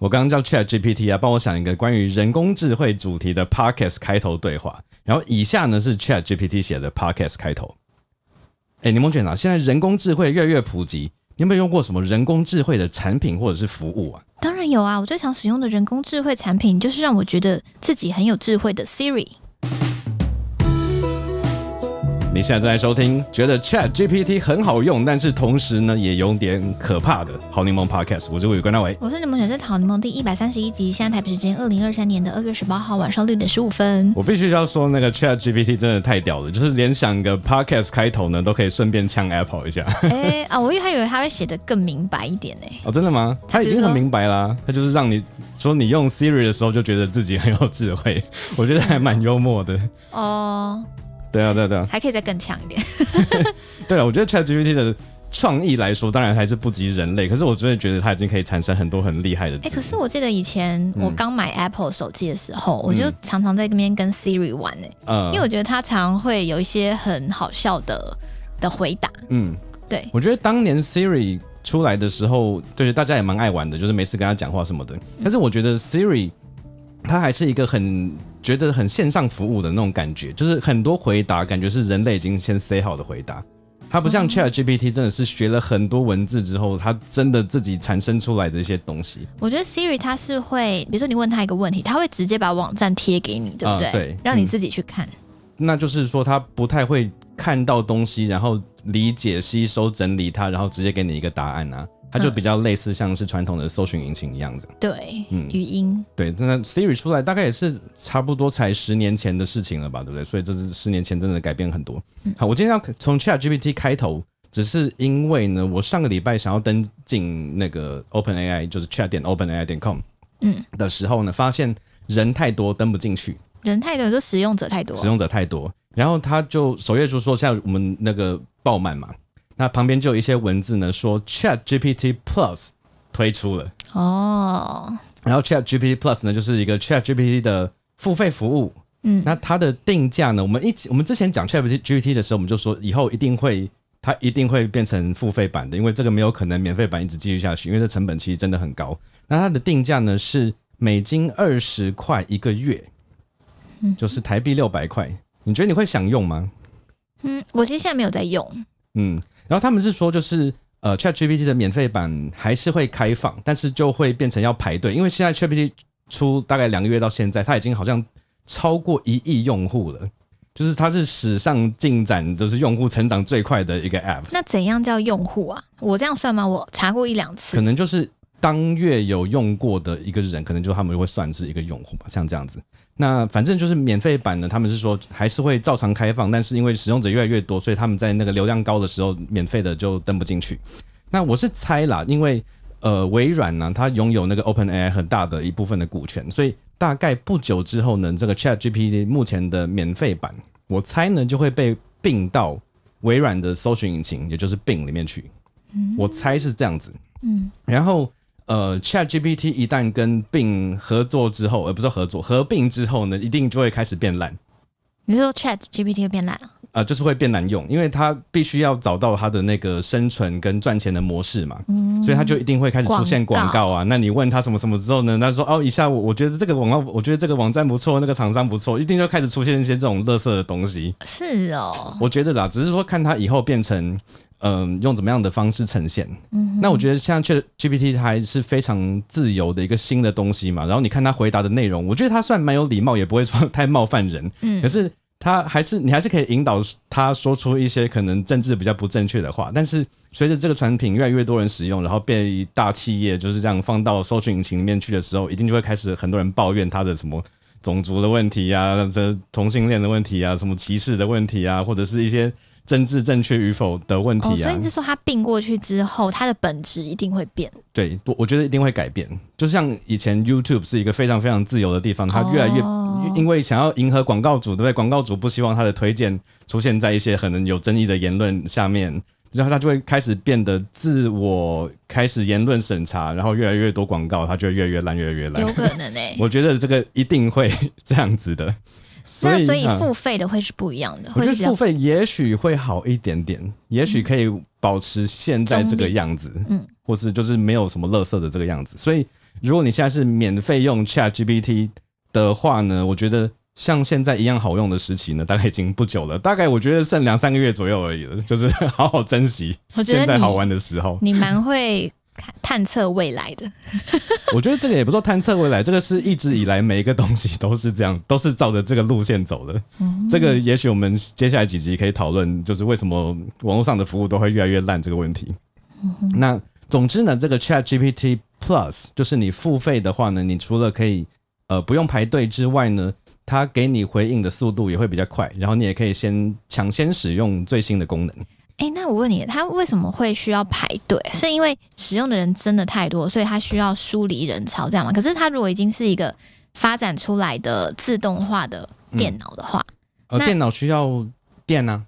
我刚刚叫 Chat GPT 啊，帮我想一个关于人工智能主题的 podcast 开头对话。然后以下呢是 Chat GPT 写的 podcast 开头。哎，柠檬卷啊，现在人工智能越越普及，你有没有用过什么人工智能的产品或者是服务啊？当然有啊，我最常使用的人工智慧产品就是让我觉得自己很有智慧的 Siri。你现在正在收听，觉得 Chat GPT 很好用，但是同时呢，也有点可怕的。好柠檬 Podcast，我是吴宇大伟，我是柠檬选择好柠檬第一百三十一集。现在台北时间二零二三年的二月十八号晚上六点十五分。我必须要说，那个 Chat GPT 真的太屌了，就是连想个 Podcast 开头呢，都可以顺便呛 Apple 一下。哎啊，我一还以为他会写的更明白一点呢。哦，真的吗？他已经很明白啦，他就是让你说你用 Siri 的时候，就觉得自己很有智慧。我觉得还蛮幽默的。哦。对啊，对啊，对啊，还可以再更强一点。对啊，我觉得 ChatGPT 的创意来说，当然还是不及人类。可是我真的觉得它已经可以产生很多很厉害的东可是我记得以前我刚买 Apple 手机的时候，我就常常在那边跟 Siri 玩哎，因为我觉得它常会有一些很好笑的的回答。嗯，对，我觉得当年 Siri 出来的时候，对大家也蛮爱玩的，就是没事跟他讲话什么的。但是我觉得 Siri 它还是一个很。觉得很线上服务的那种感觉，就是很多回答感觉是人类已经先 say 好的回答，它不像 Chat GPT 真的是学了很多文字之后，它真的自己产生出来的一些东西。我觉得 Siri 它是会，比如说你问他一个问题，他会直接把网站贴给你，对不对？对，让你自己去看。那就是说他不太会看到东西，然后理解、吸收、整理它，然后直接给你一个答案啊。它就比较类似，像是传统的搜寻引擎一样子。对，嗯，语音，对，那 Siri 出来大概也是差不多才十年前的事情了吧，对不对？所以这是十年前真的改变很多。好，我今天要从 Chat GPT 开头，只是因为呢，我上个礼拜想要登进那个 Open AI，就是 Chat 点 Open AI 点 com，嗯，的时候呢，发现人太多，登不进去。人太多，就使用者太多，使用者太多。然后他就首页就说，现在我们那个爆满嘛。那旁边就有一些文字呢，说 Chat GPT Plus 推出了哦。然后 Chat GPT Plus 呢，就是一个 Chat GPT 的付费服务。嗯，那它的定价呢？我们一我们之前讲 Chat GPT 的时候，我们就说以后一定会，它一定会变成付费版的，因为这个没有可能免费版一直继续下去，因为这成本其实真的很高。那它的定价呢是美金二十块一个月，嗯，就是台币六百块。你觉得你会想用吗？嗯，我其实现在没有在用。嗯。然后他们是说，就是呃，Chat GPT 的免费版还是会开放，但是就会变成要排队，因为现在 Chat GPT 出大概两个月到现在，它已经好像超过一亿用户了，就是它是史上进展就是用户成长最快的一个 App。那怎样叫用户啊？我这样算吗？我查过一两次，可能就是当月有用过的一个人，可能就他们会算是一个用户吧，像这样子。那反正就是免费版呢，他们是说还是会照常开放，但是因为使用者越来越多，所以他们在那个流量高的时候，免费的就登不进去。那我是猜啦，因为呃微软呢，它拥有那个 OpenAI 很大的一部分的股权，所以大概不久之后呢，这个 ChatGPT 目前的免费版，我猜呢就会被并到微软的搜寻引擎，也就是 Bing 里面去。嗯，我猜是这样子。嗯，然后。呃，Chat GPT 一旦跟并合作之后，而不是合作合并之后呢，一定就会开始变烂。你说 Chat GPT 会变烂？啊，就是会变难用，因为它必须要找到它的那个生存跟赚钱的模式嘛，所以它就一定会开始出现广告啊。那你问它什么什么之后呢，它说哦，一下我我觉得这个广告，我觉得这个网站不错，那个厂商不错，一定就开始出现一些这种垃圾的东西。是哦，我觉得啦，只是说看它以后变成。嗯，用怎么样的方式呈现？嗯，那我觉得现在 G GPT 它还是非常自由的一个新的东西嘛。然后你看他回答的内容，我觉得他算蛮有礼貌，也不会说太冒犯人。嗯，可是他还是你还是可以引导他说出一些可能政治比较不正确的话。但是随着这个产品越来越多人使用，然后被大企业就是这样放到搜索引擎里面去的时候，一定就会开始很多人抱怨他的什么种族的问题啊，这同性恋的问题啊、什么歧视的问题啊，或者是一些。政治正确与否的问题啊，所以你是说他并过去之后，它的本质一定会变？对，我我觉得一定会改变。就像以前 YouTube 是一个非常非常自由的地方，它越来越因为想要迎合广告主，对不对？广告主不希望他的推荐出现在一些可能有争议的言论下面，然后他就会开始变得自我，开始言论审查，然后越来越多广告，它就越越烂，越来越烂，有可能哎，我觉得这个一定会 这样子的。那所以付费的会是不一样的。我觉得付费也许会好一点点，也许可以保持现在这个样子，嗯，或是就是没有什么乐色的这个样子。所以如果你现在是免费用 ChatGPT 的话呢，我觉得像现在一样好用的时期呢，大概已经不久了，大概我觉得剩两三个月左右而已了，就是好好珍惜现在好玩的时候。你蛮会。探测未来的，我觉得这个也不说探测未来，这个是一直以来每一个东西都是这样，都是照着这个路线走的。这个也许我们接下来几集可以讨论，就是为什么网络上的服务都会越来越烂这个问题。那总之呢，这个 Chat GPT Plus 就是你付费的话呢，你除了可以呃不用排队之外呢，它给你回应的速度也会比较快，然后你也可以先抢先使用最新的功能。哎，那我问你，它为什么会需要排队？是因为使用的人真的太多，所以它需要疏离人潮，这样吗？可是它如果已经是一个发展出来的自动化的电脑的话，呃，电脑需要电呢，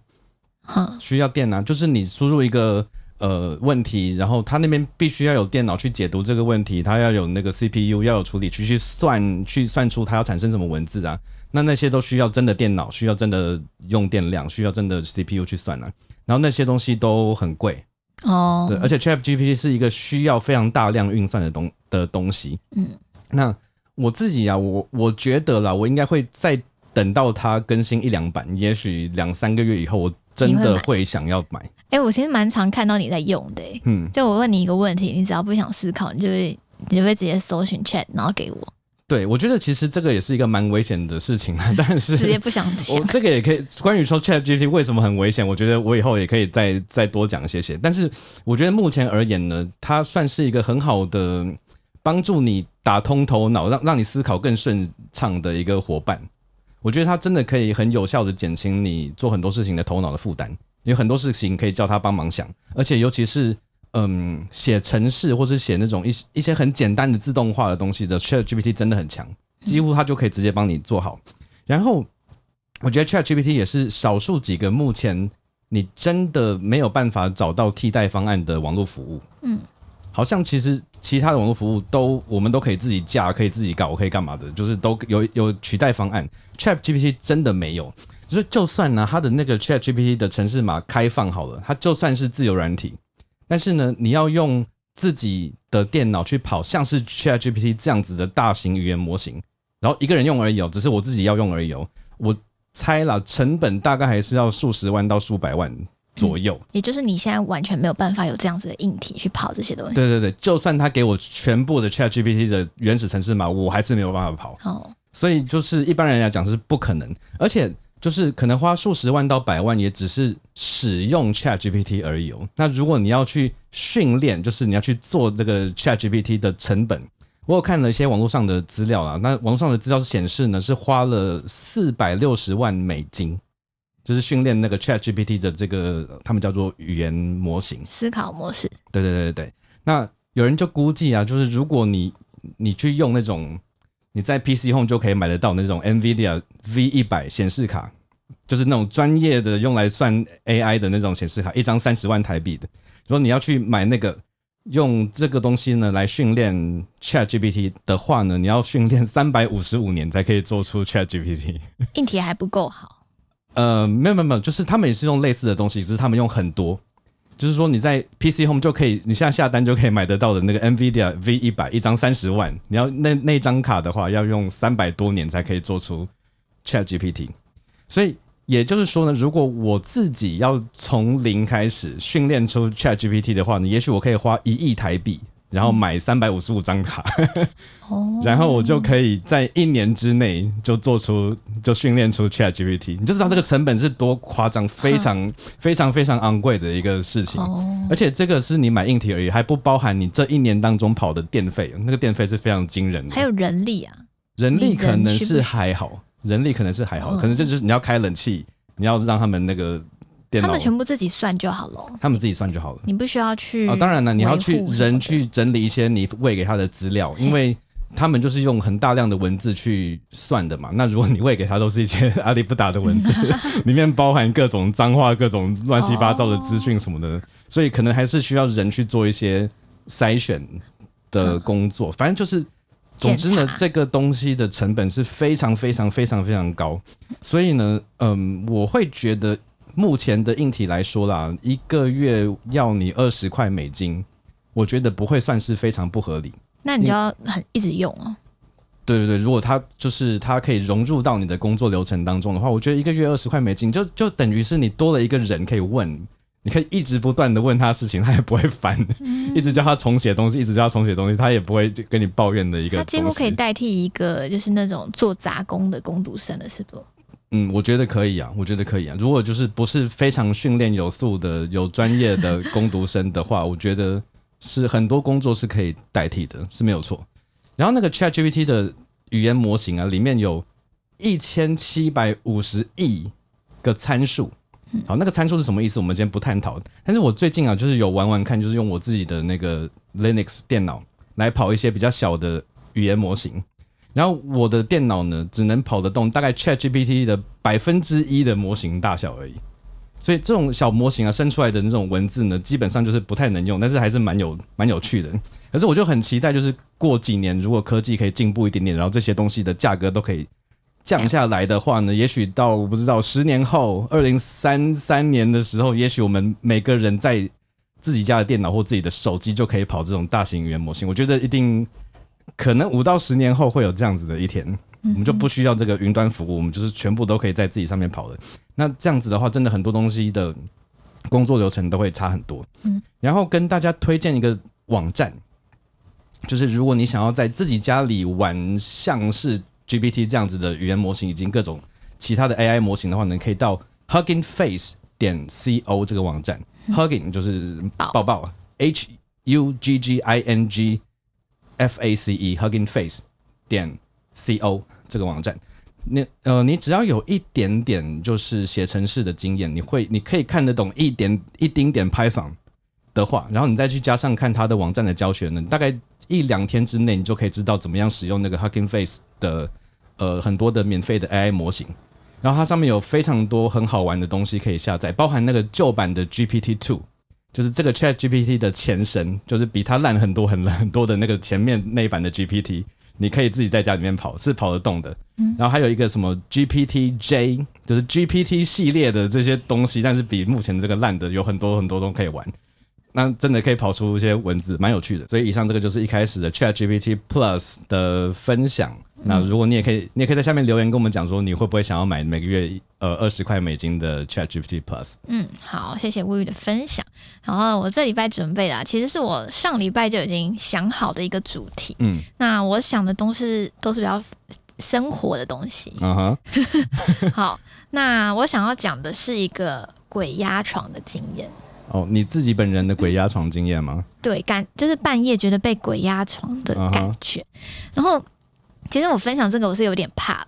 哈，需要电呢，就是你输入一个呃问题，然后它那边必须要有电脑去解读这个问题，它要有那个 CPU，要有处理器去算，去算出它要产生什么文字啊。那那些都需要真的电脑，需要真的用电量，需要真的 CPU 去算啊。然后那些东西都很贵哦。对，而且 Chat GPT 是一个需要非常大量运算的东的东西。嗯，那我自己啊，我我觉得啦，我应该会再等到它更新一两版，也许两三个月以后，我真的会想要买。哎，我其实蛮常看到你在用的。嗯，就我问你一个问题，你只要不想思考，你就会你就会直接搜寻 Chat，然后给我。对，我觉得其实这个也是一个蛮危险的事情啊，但是直接不想我这个也可以，关于说 Chat GPT 为什么很危险，我觉得我以后也可以再再多讲一些些。但是我觉得目前而言呢，它算是一个很好的帮助你打通头脑、让让你思考更顺畅的一个伙伴。我觉得它真的可以很有效的减轻你做很多事情的头脑的负担，有很多事情可以叫它帮忙想，而且尤其是。嗯，写程式或是写那种一一些很简单的自动化的东西的 Chat GPT 真的很强，几乎它就可以直接帮你做好。然后我觉得 Chat GPT 也是少数几个目前你真的没有办法找到替代方案的网络服务。嗯，好像其实其他的网络服务都我们都可以自己架，可以自己搞，可以干嘛的，就是都有有取代方案。Chat GPT 真的没有，所以就算呢，它的那个 Chat GPT 的城市码开放好了，它就算是自由软体。但是呢，你要用自己的电脑去跑，像是 ChatGPT 这样子的大型语言模型，然后一个人用而已，哦，只是我自己要用而已。哦。我猜了，成本大概还是要数十万到数百万左右。也就是你现在完全没有办法有这样子的硬体去跑这些东西。对对对，就算他给我全部的 ChatGPT 的原始程式码，我还是没有办法跑。哦。所以就是一般人来讲是不可能，而且。就是可能花数十万到百万，也只是使用 ChatGPT 而有。那如果你要去训练，就是你要去做这个 ChatGPT 的成本，我有看了一些网络上的资料啊。那网上的资料是显示呢，是花了四百六十万美金，就是训练那个 ChatGPT 的这个他们叫做语言模型、思考模式。对对对对对。那有人就估计啊，就是如果你你去用那种你在 PC Home 就可以买得到那种 NVIDIA V 一百显示卡。就是那种专业的用来算 AI 的那种显示卡，一张三十万台币的。如果你要去买那个用这个东西呢来训练 ChatGPT 的话呢，你要训练三百五十五年才可以做出 ChatGPT。硬体还不够好？呃，没有没有没有，就是他们也是用类似的东西，只是他们用很多。就是说你在 PC Home 就可以，你现在下单就可以买得到的那个 NVIDIA V 一百，一张三十万。你要那那张卡的话，要用三百多年才可以做出 ChatGPT。所以。也就是说呢，如果我自己要从零开始训练出 Chat GPT 的话呢，也许我可以花一亿台币，然后买三百五十五张卡，然后我就可以在一年之内就做出、就训练出 Chat GPT。你就知道这个成本是多夸张，非常、非常、非常昂贵的一个事情。而且这个是你买硬体而已，还不包含你这一年当中跑的电费，那个电费是非常惊人的。还有人力啊，人力可能是还好。人力可能是还好，可能就是你要开冷气，你要让他们那个电脑，他们全部自己算就好了，他们自己算就好了，你不需要去。啊，当然了，你要去人去整理一些你喂给他的资料，因为他们就是用很大量的文字去算的嘛。那如果你喂给他都是一些阿里不打的文字，里面包含各种脏话、各种乱七八糟的资讯什么的，所以可能还是需要人去做一些筛选的工作，反正就是。总之呢，这个东西的成本是非常非常非常非常高，所以呢，嗯，我会觉得目前的硬体来说啦，一个月要你二十块美金，我觉得不会算是非常不合理。那你就要很一直用哦。对对对，如果它就是它可以融入到你的工作流程当中的话，我觉得一个月二十块美金就就等于是你多了一个人可以问。你可以一直不断的问他事情，他也不会烦。一直叫他重写东西，一直叫他重写东西，他也不会跟你抱怨的一个。他几乎可以代替一个，就是那种做杂工的工读生了，是不？嗯，我觉得可以啊，我觉得可以啊。如果就是不是非常训练有素的、有专业的工读生的话，我觉得是很多工作是可以代替的，是没有错。然后那个 ChatGPT 的语言模型啊，里面有一千七百五十亿个参数。好，那个参数是什么意思？我们今天不探讨。但是我最近啊，就是有玩玩看，就是用我自己的那个 Linux 电脑来跑一些比较小的语言模型。然后我的电脑呢，只能跑得动大概 ChatGPT 的百分之一的模型大小而已。所以这种小模型啊，生出来的那种文字呢，基本上就是不太能用，但是还是蛮有蛮有趣的。可是我就很期待，就是过几年如果科技可以进步一点点，然后这些东西的价格都可以。降下来的话呢，也许到我不知道十年后，二零三三年的时候，也许我们每个人在自己家的电脑或自己的手机就可以跑这种大型语言模型。我觉得一定可能五到十年后会有这样子的一天，我们就不需要这个云端服务，我们就是全部都可以在自己上面跑了。那这样子的话，真的很多东西的工作流程都会差很多。嗯，然后跟大家推荐一个网站，就是如果你想要在自己家里玩，像是。GPT 这样子的语言模型，以及各种其他的 AI 模型的话呢，可以到 Hugging Face 点 C O 这个网站。Hugging 就是抱抱啊，H U G G I N G F A C E，Hugging Face 点 C O 这个网站。你呃，你只要有一点点就是写程式的经验，你会你可以看得懂一点一丁点 Python 的话，然后你再去加上看它的网站的教学呢，大概。一两天之内，你就可以知道怎么样使用那个 Hugging Face 的呃很多的免费的 AI 模型。然后它上面有非常多很好玩的东西可以下载，包含那个旧版的 GPT Two，就是这个 Chat GPT 的前身，就是比它烂很多很烂很多的那个前面那一版的 GPT，你可以自己在家里面跑，是跑得动的。然后还有一个什么 GPT J，就是 GPT 系列的这些东西，但是比目前这个烂的有很多很多都可以玩。那真的可以跑出一些文字，蛮有趣的。所以以上这个就是一开始的 ChatGPT Plus 的分享。那如果你也可以，你也可以在下面留言跟我们讲说，你会不会想要买每个月呃二十块美金的 ChatGPT Plus？嗯，好，谢谢乌雨的分享。然后我这礼拜准备的，其实是我上礼拜就已经想好的一个主题。嗯，那我想的东西都是比较生活的东西。嗯哼。好，那我想要讲的是一个鬼压床的经验。哦，你自己本人的鬼压床经验吗？对，感就是半夜觉得被鬼压床的感觉。然后，其实我分享这个，我是有点怕。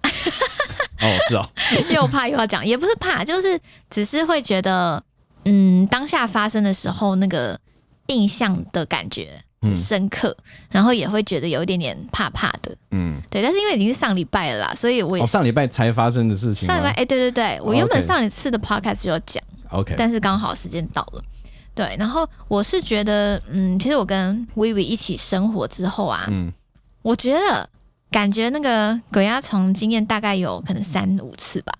哦，是哦，又怕又要讲，也不是怕，就是只是会觉得，嗯，当下发生的时候那个印象的感觉很深刻，然后也会觉得有一点点怕怕的。嗯，对，但是因为已经是上礼拜了啦，所以我上礼拜才发生的事情。上礼拜哎，对对对，我原本上一次的 podcast 就有讲。OK，但是刚好时间到了，对。然后我是觉得，嗯，其实我跟 Vivi 一起生活之后啊，嗯，我觉得感觉那个鬼压床经验大概有可能三五次吧。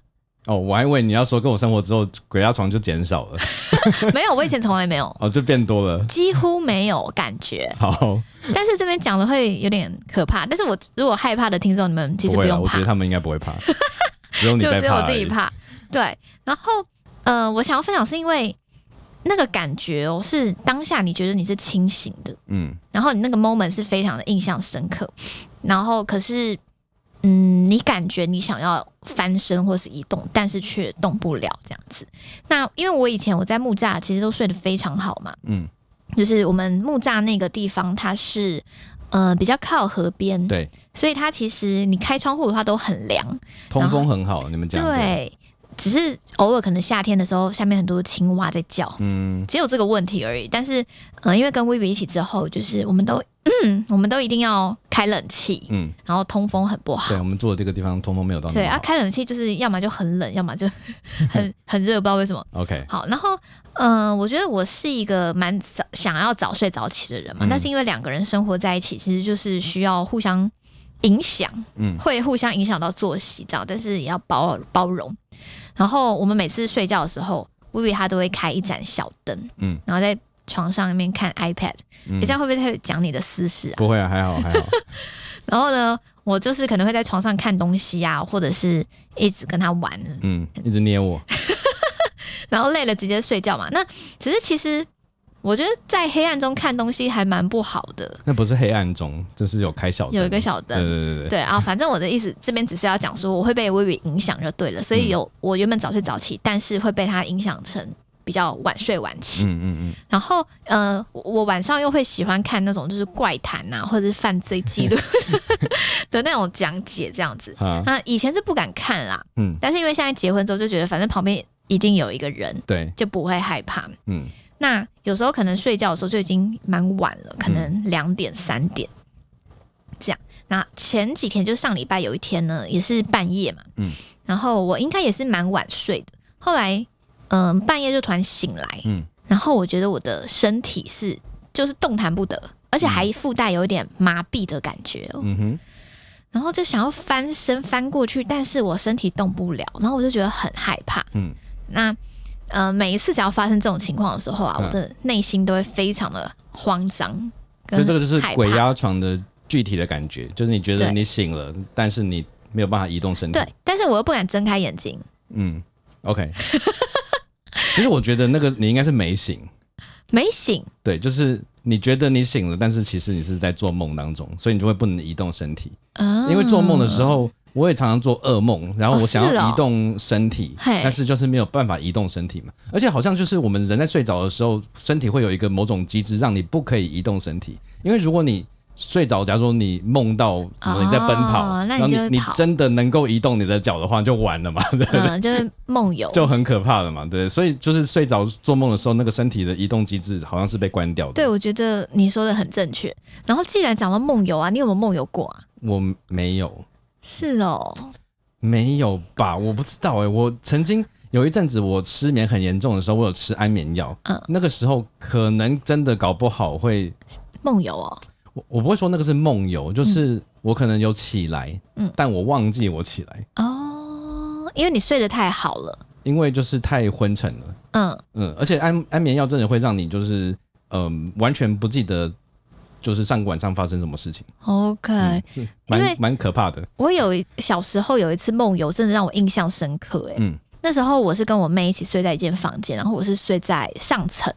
哦，我还以为你要说跟我生活之后鬼压床就减少了，没有，我以前从来没有，哦，就变多了，几乎没有感觉。好，但是这边讲的会有点可怕，但是我如果害怕的听众你们其实不用怕，我觉得他们应该不会怕，只有 只有我自己怕。对，然后。呃，我想要分享是因为那个感觉哦，是当下你觉得你是清醒的，嗯，然后你那个 moment 是非常的印象深刻，然后可是，嗯，你感觉你想要翻身或是移动，但是却动不了这样子。那因为我以前我在木栅其实都睡得非常好嘛，嗯，就是我们木栅那个地方它是呃比较靠河边，对，所以它其实你开窗户的话都很凉，通风很好，你们讲对。只是偶尔可能夏天的时候，下面很多青蛙在叫，嗯，只有这个问题而已。但是，嗯，因为跟 v i v 一起之后，就是我们都，我们都一定要开冷气，嗯，然后通风很不好。对，我们住的这个地方通风没有到。对啊，开冷气就是要么就很冷，要么就 很很热，不知道为什么。OK，好，然后，嗯，我觉得我是一个蛮早想要早睡早起的人嘛，但是因为两个人生活在一起，其实就是需要互相。影响，嗯，会互相影响到作息，这样，但是也要包包容。然后我们每次睡觉的时候，威威他都会开一盏小灯，嗯，然后在床上面看 iPad，你这样会不会太讲你的私事？不会啊，还好还好。然后呢，我就是可能会在床上看东西呀，或者是一直跟他玩，嗯，一直捏我，然后累了直接睡觉嘛。那只是其实。我觉得在黑暗中看东西还蛮不好的。那不是黑暗中，就是有开小有一个小灯。对对对对对。啊，反正我的意思，这边只是要讲说我会被微微影响就对了。所以有我原本早睡早起，但是会被他影响成比较晚睡晚起。嗯嗯嗯。然后呃，我晚上又会喜欢看那种就是怪谈啊，或者是犯罪记录 的那种讲解这样子。啊，以前是不敢看啦。嗯。但是因为现在结婚之后，就觉得反正旁边一定有一个人，对，就不会害怕。嗯。那有时候可能睡觉的时候就已经蛮晚了，可能两点三点这样。那前几天就上礼拜有一天呢，也是半夜嘛，嗯，然后我应该也是蛮晚睡的。后来，嗯，半夜就突然醒来，嗯，然后我觉得我的身体是就是动弹不得，而且还附带有一点麻痹的感觉嗯哼，然后就想要翻身翻过去，但是我身体动不了，然后我就觉得很害怕，嗯，那。呃，每一次只要发生这种情况的时候啊，我的内心都会非常的慌张。所以这个就是鬼压床的具体的感觉，就是你觉得你醒了，但是你没有办法移动身体。对，但是我又不敢睁开眼睛。嗯，OK。其实我觉得那个你应该是没醒，没醒。对，就是你觉得你醒了，但是其实你是在做梦当中，所以你就会不能移动身体。啊，因为做梦的时候。我也常常做噩梦，然后我想要移动身体，但是就是没有办法移动身体嘛。而且好像就是我们人在睡着的时候，身体会有一个某种机制让你不可以移动身体，因为如果你睡着，假如说你梦到什么你在奔跑，然后你你真的能够移动你的脚的话，就完了嘛。嗯，就是梦游就很可怕了嘛，对。所以就是睡着做梦的时候，那个身体的移动机制好像是被关掉的。对，我觉得你说的很正确。然后既然讲到梦游啊，你有没有梦游过啊？我没有。是哦，没有吧？我不知道哎。我曾经有一阵子，我失眠很严重的时候，我有吃安眠药。嗯，那个时候可能真的搞不好会梦游哦。我我不会说那个是梦游，就是我可能有起来，嗯，但我忘记我起来。哦，因为你睡得太好了。因为就是太昏沉了。嗯嗯，而且安安眠药真的会让你就是嗯完全不记得。就是上个晚上发生什么事情？OK，是蛮蛮可怕的。我有小时候有一次梦游，真的让我印象深刻。哎，嗯，那时候我是跟我妹一起睡在一间房间，然后我是睡在上层，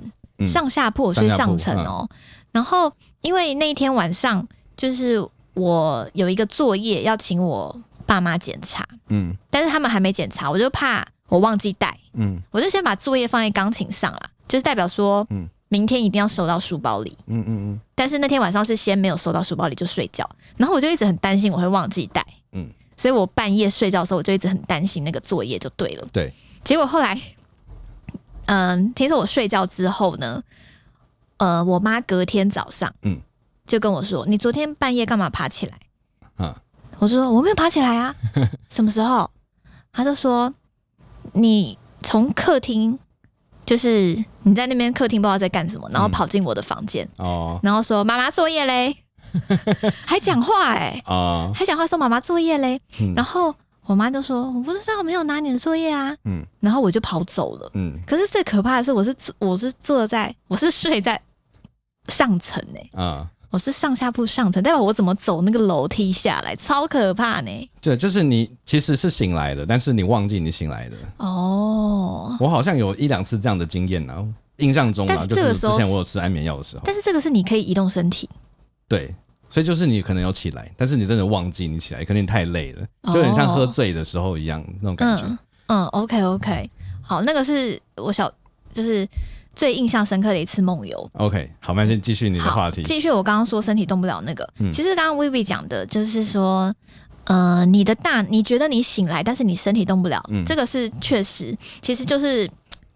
上下铺，我睡上层哦。然后因为那一天晚上，就是我有一个作业要请我爸妈检查，嗯，但是他们还没检查，我就怕我忘记带，嗯，我就先把作业放在钢琴上了，就是代表说，嗯。明天一定要收到书包里。嗯嗯嗯。但是那天晚上是先没有收到书包里就睡觉，然后我就一直很担心我会忘记带。嗯。所以我半夜睡觉的时候，我就一直很担心那个作业就对了。对。结果后来，嗯，听说我睡觉之后呢，呃，我妈隔天早上，嗯，就跟我说：“你昨天半夜干嘛爬起来？”啊。我说：“我没有爬起来啊。”什么时候？她就说：“你从客厅。”就是你在那边客厅不知道在干什么，然后跑进我的房间，哦，然后说妈妈作业嘞，还讲话哎，哦，还讲话说妈妈作业嘞，然后我妈就说我不知道没有拿你的作业啊，嗯，然后我就跑走了，嗯，可是最可怕的是我是我是坐在我是睡在上层哎，啊，我是上下铺上层，代表我怎么走那个楼梯下来，超可怕呢，对，就是你其实是醒来的，但是你忘记你醒来的哦。哦，我好像有一两次这样的经验呢，印象中啊，就是之前我有吃安眠药的时候。但是这个是你可以移动身体，对，所以就是你可能要起来，但是你真的忘记你起来，肯定太累了，就很像喝醉的时候一样那种感觉。嗯，OK OK，好，那个是我小就是最印象深刻的一次梦游。OK，好，那先继续你的话题，继续我刚刚说身体动不了那个，其实刚刚薇薇讲的就是说。呃，你的大，你觉得你醒来，但是你身体动不了，这个是确实，其实就是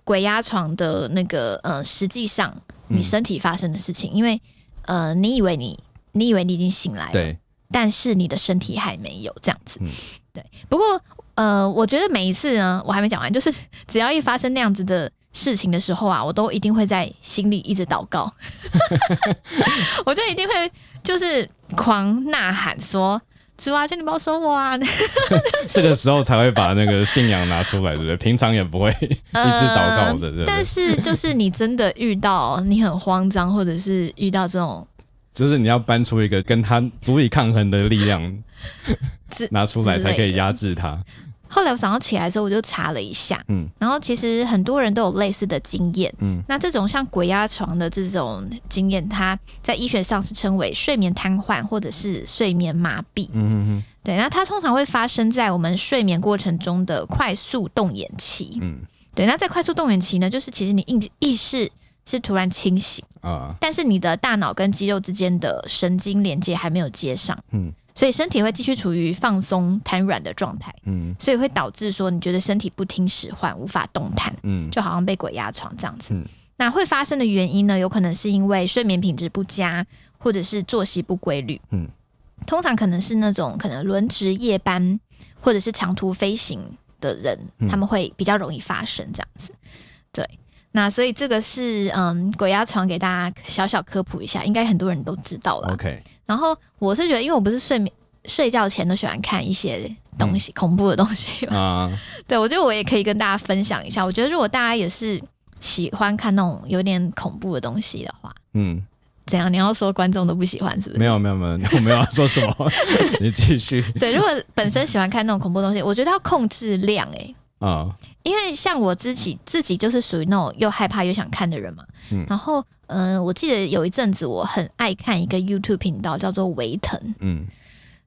鬼压床的那个呃，实际上你身体发生的事情，因为呃，你以为你，你以为你已经醒来，对，但是你的身体还没有这样子，对。不过呃，我觉得每一次呢，我还没讲完，就是只要一发生那样子的事情的时候啊，我都一定会在心里一直祷告，我就一定会就是狂呐喊说。哇！你不要守我啊！这个时候才会把那个信仰拿出来，对不对？平常也不会一直祷告的。但是，就是你真的遇到你很慌张，或者是遇到这种，就是你要搬出一个跟他足以抗衡的力量，拿出来才可以压制他。后来我早上起来的时候，我就查了一下，嗯，然后其实很多人都有类似的经验，嗯，那这种像鬼压床的这种经验，它在医学上是称为睡眠瘫痪或者是睡眠麻痹，嗯嗯嗯，对，那它通常会发生在我们睡眠过程中的快速动眼期，嗯，对，那在快速动眼期呢，就是其实你意意识是突然清醒啊，但是你的大脑跟肌肉之间的神经连接还没有接上，嗯。所以身体会继续处于放松、瘫软的状态，嗯，所以会导致说你觉得身体不听使唤，无法动弹，嗯，就好像被鬼压床这样子。那会发生的原因呢？有可能是因为睡眠品质不佳，或者是作息不规律，嗯，通常可能是那种可能轮值夜班或者是长途飞行的人，他们会比较容易发生这样子，对。那所以这个是嗯，鬼压床给大家小小科普一下，应该很多人都知道了。OK。然后我是觉得，因为我不是睡眠睡觉前都喜欢看一些东西，恐怖的东西。啊。对，我觉得我也可以跟大家分享一下。我觉得如果大家也是喜欢看那种有点恐怖的东西的话，嗯，怎样？你要说观众都不喜欢是不是？没有没有没有，我没有说什么，你继续。对，如果本身喜欢看那种恐怖东西，我觉得要控制量哎。啊，因为像我自己自己就是属于那种又害怕又想看的人嘛。嗯，然后嗯，我记得有一阵子我很爱看一个 YouTube 频道叫做《维腾》。嗯，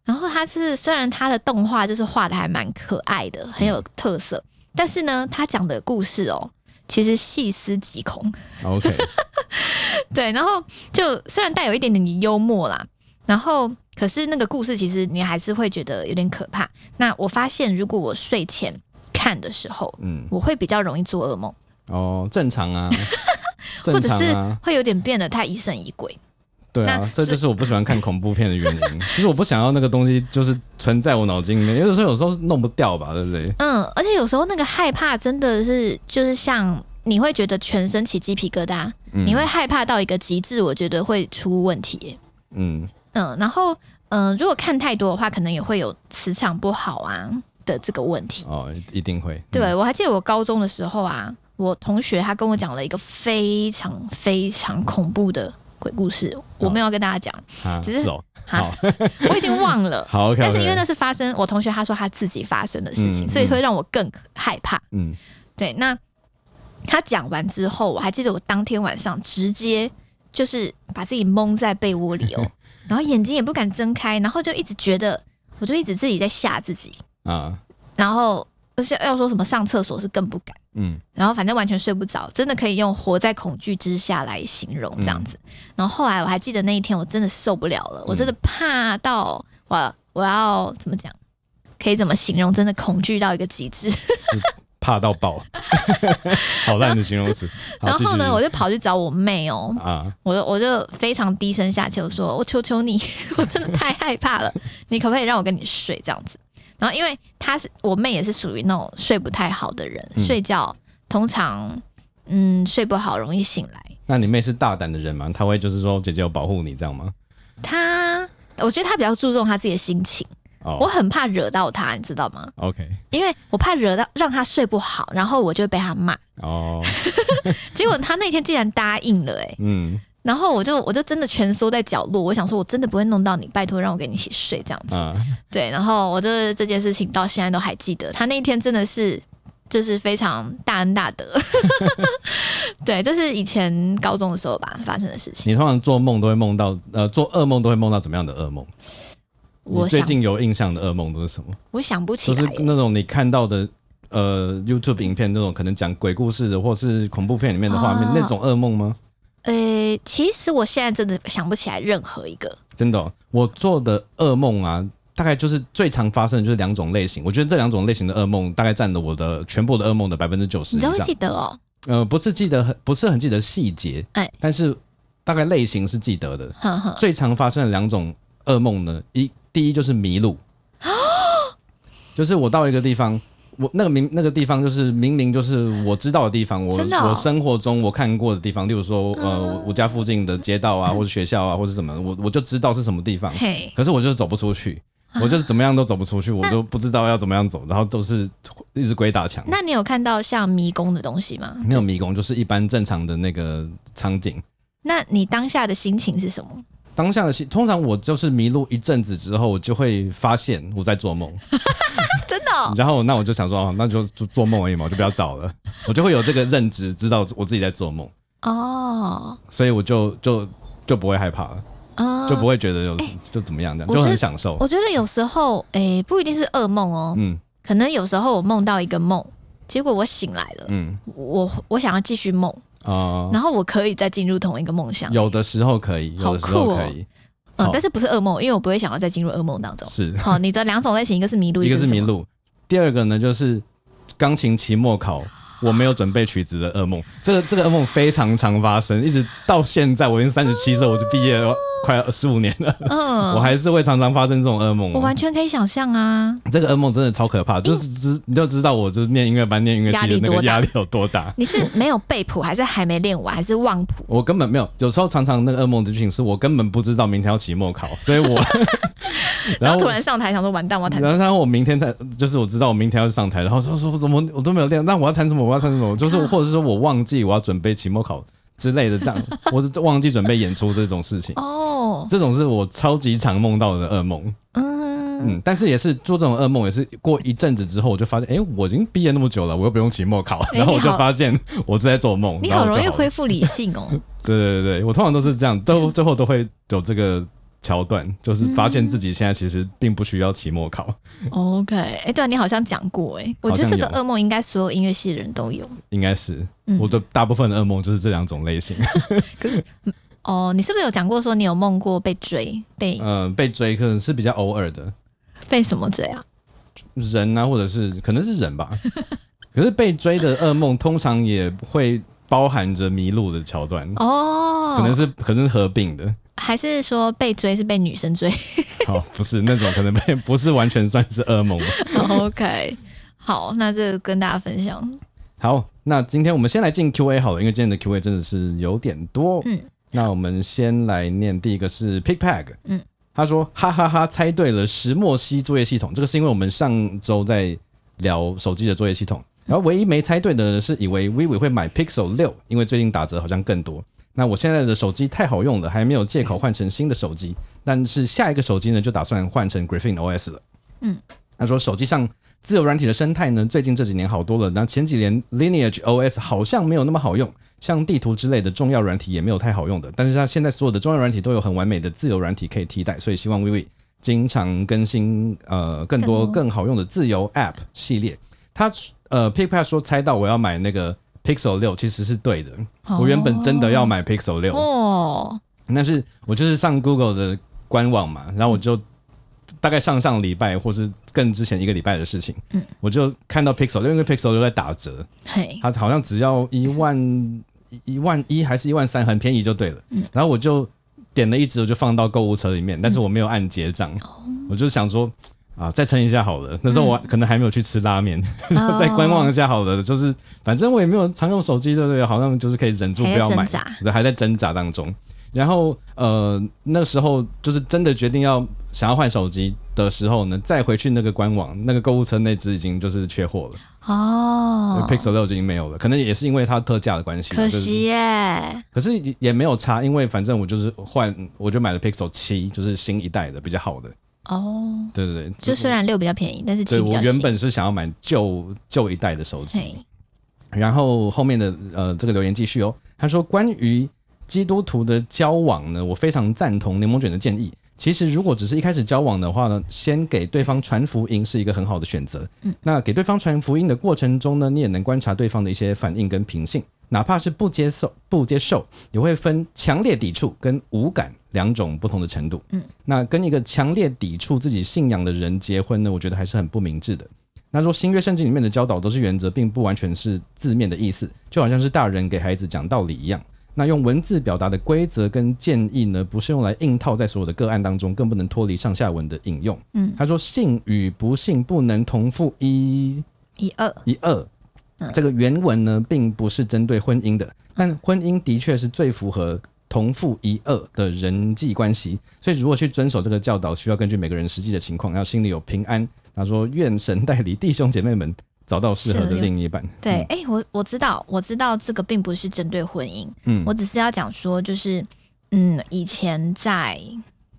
然后他是虽然他的动画就是画的还蛮可爱的，很有特色，但是呢，他讲的故事哦，其实细思极恐。OK。对，然后就虽然带有一点点幽默啦，然后可是那个故事其实你还是会觉得有点可怕。那我发现如果我睡前。看的时候，嗯，我会比较容易做噩梦哦，正常啊，或者是会有点变得太疑神疑鬼，对啊，这就是我不喜欢看恐怖片的原因。其实我不想要那个东西，就是存在我脑筋里面，有的时候有时候是弄不掉吧，对不对？嗯，而且有时候那个害怕真的是就是像你会觉得全身起鸡皮疙瘩，你会害怕到一个极致，我觉得会出问题。嗯，嗯，然后嗯，如果看太多的话，可能也会有磁场不好啊。的这个问题哦，一定会。对我还记得我高中的时候啊，我同学他跟我讲了一个非常非常恐怖的鬼故事，我没有跟大家讲，只是好，我已经忘了。好，但是因为那是发生我同学他说他自己发生的事情，所以会让我更害怕。嗯，对。那他讲完之后，我还记得我当天晚上直接就是把自己蒙在被窝里哦，然后眼睛也不敢睁开，然后就一直觉得，我就一直自己在吓自己。啊，然后而是要说什么上厕所是更不敢，嗯，然后反正完全睡不着，真的可以用活在恐惧之下来形容这样子。然后后来我还记得那一天，我真的受不了了，我真的怕到我我要怎么讲，可以怎么形容，真的恐惧到一个极致，怕到爆，好烂的形容词。然后呢，我就跑去找我妹哦，啊，我我就非常低声下气，我说我求求你，我真的太害怕了，你可不可以让我跟你睡这样子？然后，因为她是我妹，也是属于那种睡不太好的人，睡觉通常嗯睡不好，容易醒来。那你妹是大胆的人吗？她会就是说姐姐我保护你这样吗？她，我觉得她比较注重她自己的心情。我很怕惹到他，你知道吗？OK。因为我怕惹到让他睡不好，然后我就被他骂。哦。结果他那天竟然答应了，哎。嗯。然后我就我就真的蜷缩在角落，我想说，我真的不会弄到你，拜托让我跟你一起睡这样子。对，然后我就这件事情到现在都还记得。他那一天真的是就是非常大恩大德。对，就是以前高中的时候吧，发生的事情。你通常做梦都会梦到呃，做噩梦都会梦到怎么样的噩梦？我最近有印象的噩梦都是什么？我想不起来。就是那种你看到的呃 YouTube 影片那种可能讲鬼故事的或是恐怖片里面的画面，那种噩梦吗？呃，其实我现在真的想不起来任何一个，真的，我做的噩梦啊，大概就是最常发生的就是两种类型。我觉得这两种类型的噩梦大概占了我的全部的噩梦的百分之九十以上。你都记得哦？呃，不是记得很，不是很记得细节，哎，但是大概类型是记得的。最常发生的两种噩梦呢，一第一就是迷路，就是我到一个地方。我那个明那个地方就是明明就是我知道的地方，我我生活中我看过的地方，例如说呃我家附近的街道啊，或者学校啊，或者什么，我我就知道是什么地方。嘿，可是我就是走不出去，我就是怎么样都走不出去，我都不知道要怎么样走，然后都是一直鬼打墙。那你有看到像迷宫的东西吗？没有迷宫，就是一般正常的那个场景。那你当下的心情是什么？当下的心，通常我就是迷路一阵子之后，我就会发现我在做梦。然后那我就想说，哦，那就做做梦而已嘛，我就不要找了，我就会有这个认知，知道我自己在做梦哦，所以我就就就不会害怕了，就不会觉得有就怎么样这样，就很享受。我觉得有时候，哎，不一定是噩梦哦，嗯，可能有时候我梦到一个梦，结果我醒来了，嗯，我我想要继续梦啊，然后我可以再进入同一个梦想，有的时候可以，有的时候可以，嗯，但是不是噩梦，因为我不会想要再进入噩梦当中。是，好，你的两种类型，一个是迷路，一个是迷路。第二个呢，就是钢琴期末考，我没有准备曲子的噩梦。这个这个噩梦非常常发生，一直到现在，我经三十七岁我就毕业了。快四五年了，嗯，我还是会常常发生这种噩梦。我完全可以想象啊，这个噩梦真的超可怕。就是知你就知道，我就是念音乐班，念音乐系的那个压力有多大。你是没有背谱，还是还没练完，还是忘谱？我根本没有，有时候常常那个噩梦的剧情是我根本不知道明天要期末考，所以 我然后突然上台想说，完蛋，我要弹。然后我明天在就是我知道我明天要去上台，然后说说怎么我都没有练，那我要弹什么？我要弹什么？就是或者是说我忘记我要准备期末考。之类的，这样 我是忘记准备演出这种事情。哦，这种是我超级常梦到的噩梦。嗯嗯，但是也是做这种噩梦，也是过一阵子之后，我就发现，哎，我已经毕业那么久了，我又不用期末考，然后我就发现我在做梦。你好容易恢复理性哦。对对对对，我通常都是这样，都 最后都会有这个。桥段就是发现自己现在其实并不需要期末考。OK，哎，对，你好像讲过哎，我觉得这个噩梦应该所有音乐系的人都有。应该是我的大部分的噩梦就是这两种类型。可是哦，你是不是有讲过说你有梦过被追？被嗯，被追可能是比较偶尔的。被什么追啊？人啊，或者是可能是人吧。可是被追的噩梦通常也会包含着迷路的桥段哦，可能是可能是合并的。还是说被追是被女生追？哦，不是那种，可能被 不是完全算是噩梦。OK，好，那这个跟大家分享。好，那今天我们先来进 Q&A 好了，因为今天的 Q&A 真的是有点多。嗯，那我们先来念第一个是 Pickpack，嗯，他说哈哈哈，猜对了石墨烯作业系统，这个是因为我们上周在聊手机的作业系统，然后唯一没猜对的是以为 v 微会买 Pixel 六，因为最近打折好像更多。那我现在的手机太好用了，还没有借口换成新的手机。但是下一个手机呢，就打算换成 g r i f f i n OS 了。嗯，他说手机上自由软体的生态呢，最近这几年好多了。那前几年 Lineage OS 好像没有那么好用，像地图之类的重要软体也没有太好用的。但是现在所有的重要软体都有很完美的自由软体可以替代，所以希望 v 微经常更新，呃，更多更好用的自由 App 系列。他呃 p e p p a r 说猜到我要买那个。Pixel 六其实是对的，我原本真的要买 Pixel 六，哦，但是我就是上 Google 的官网嘛，然后我就大概上上礼拜或是更之前一个礼拜的事情，嗯，我就看到 Pixel 六因为 Pixel 六在打折，嘿，它好像只要一万一万一还是一万三，很便宜就对了，嗯，然后我就点了一支，我就放到购物车里面，但是我没有按结账，我就想说。啊，再撑一下好了。那时候我可能还没有去吃拉面，再观望一下好了。就是反正我也没有常用手机，对不对？好像就是可以忍住不要买，还在挣扎当中。然后呃，那时候就是真的决定要想要换手机的时候呢，再回去那个官网、那个购物车，那只已经就是缺货了哦。Pixel 六已经没有了，可能也是因为它特价的关系。可惜耶。可是也没有差，因为反正我就是换，我就买了 Pixel 七，就是新一代的比较好的。哦，对对对，就虽然六比较便宜，但是对我原本是想要买旧旧一代的手机，然后后面的呃这个留言继续哦，他说关于基督徒的交往呢，我非常赞同柠檬卷的建议。其实，如果只是一开始交往的话呢，先给对方传福音是一个很好的选择。嗯，那给对方传福音的过程中呢，你也能观察对方的一些反应跟品性，哪怕是不接受、不接受，也会分强烈抵触跟无感两种不同的程度。嗯，那跟一个强烈抵触自己信仰的人结婚呢，我觉得还是很不明智的。那说新约圣经里面的教导都是原则，并不完全是字面的意思，就好像是大人给孩子讲道理一样。那用文字表达的规则跟建议呢，不是用来硬套在所有的个案当中，更不能脱离上下文的引用。嗯，他说信与不信不能同父一一二一二，这个原文呢并不是针对婚姻的，但婚姻的确是最符合同父一二的人际关系。所以如果去遵守这个教导，需要根据每个人实际的情况，要心里有平安。他说愿神代理弟兄姐妹们。找到适合的另一半。对，哎，我我知道，我知道这个并不是针对婚姻，嗯，我只是要讲说，就是，嗯，以前在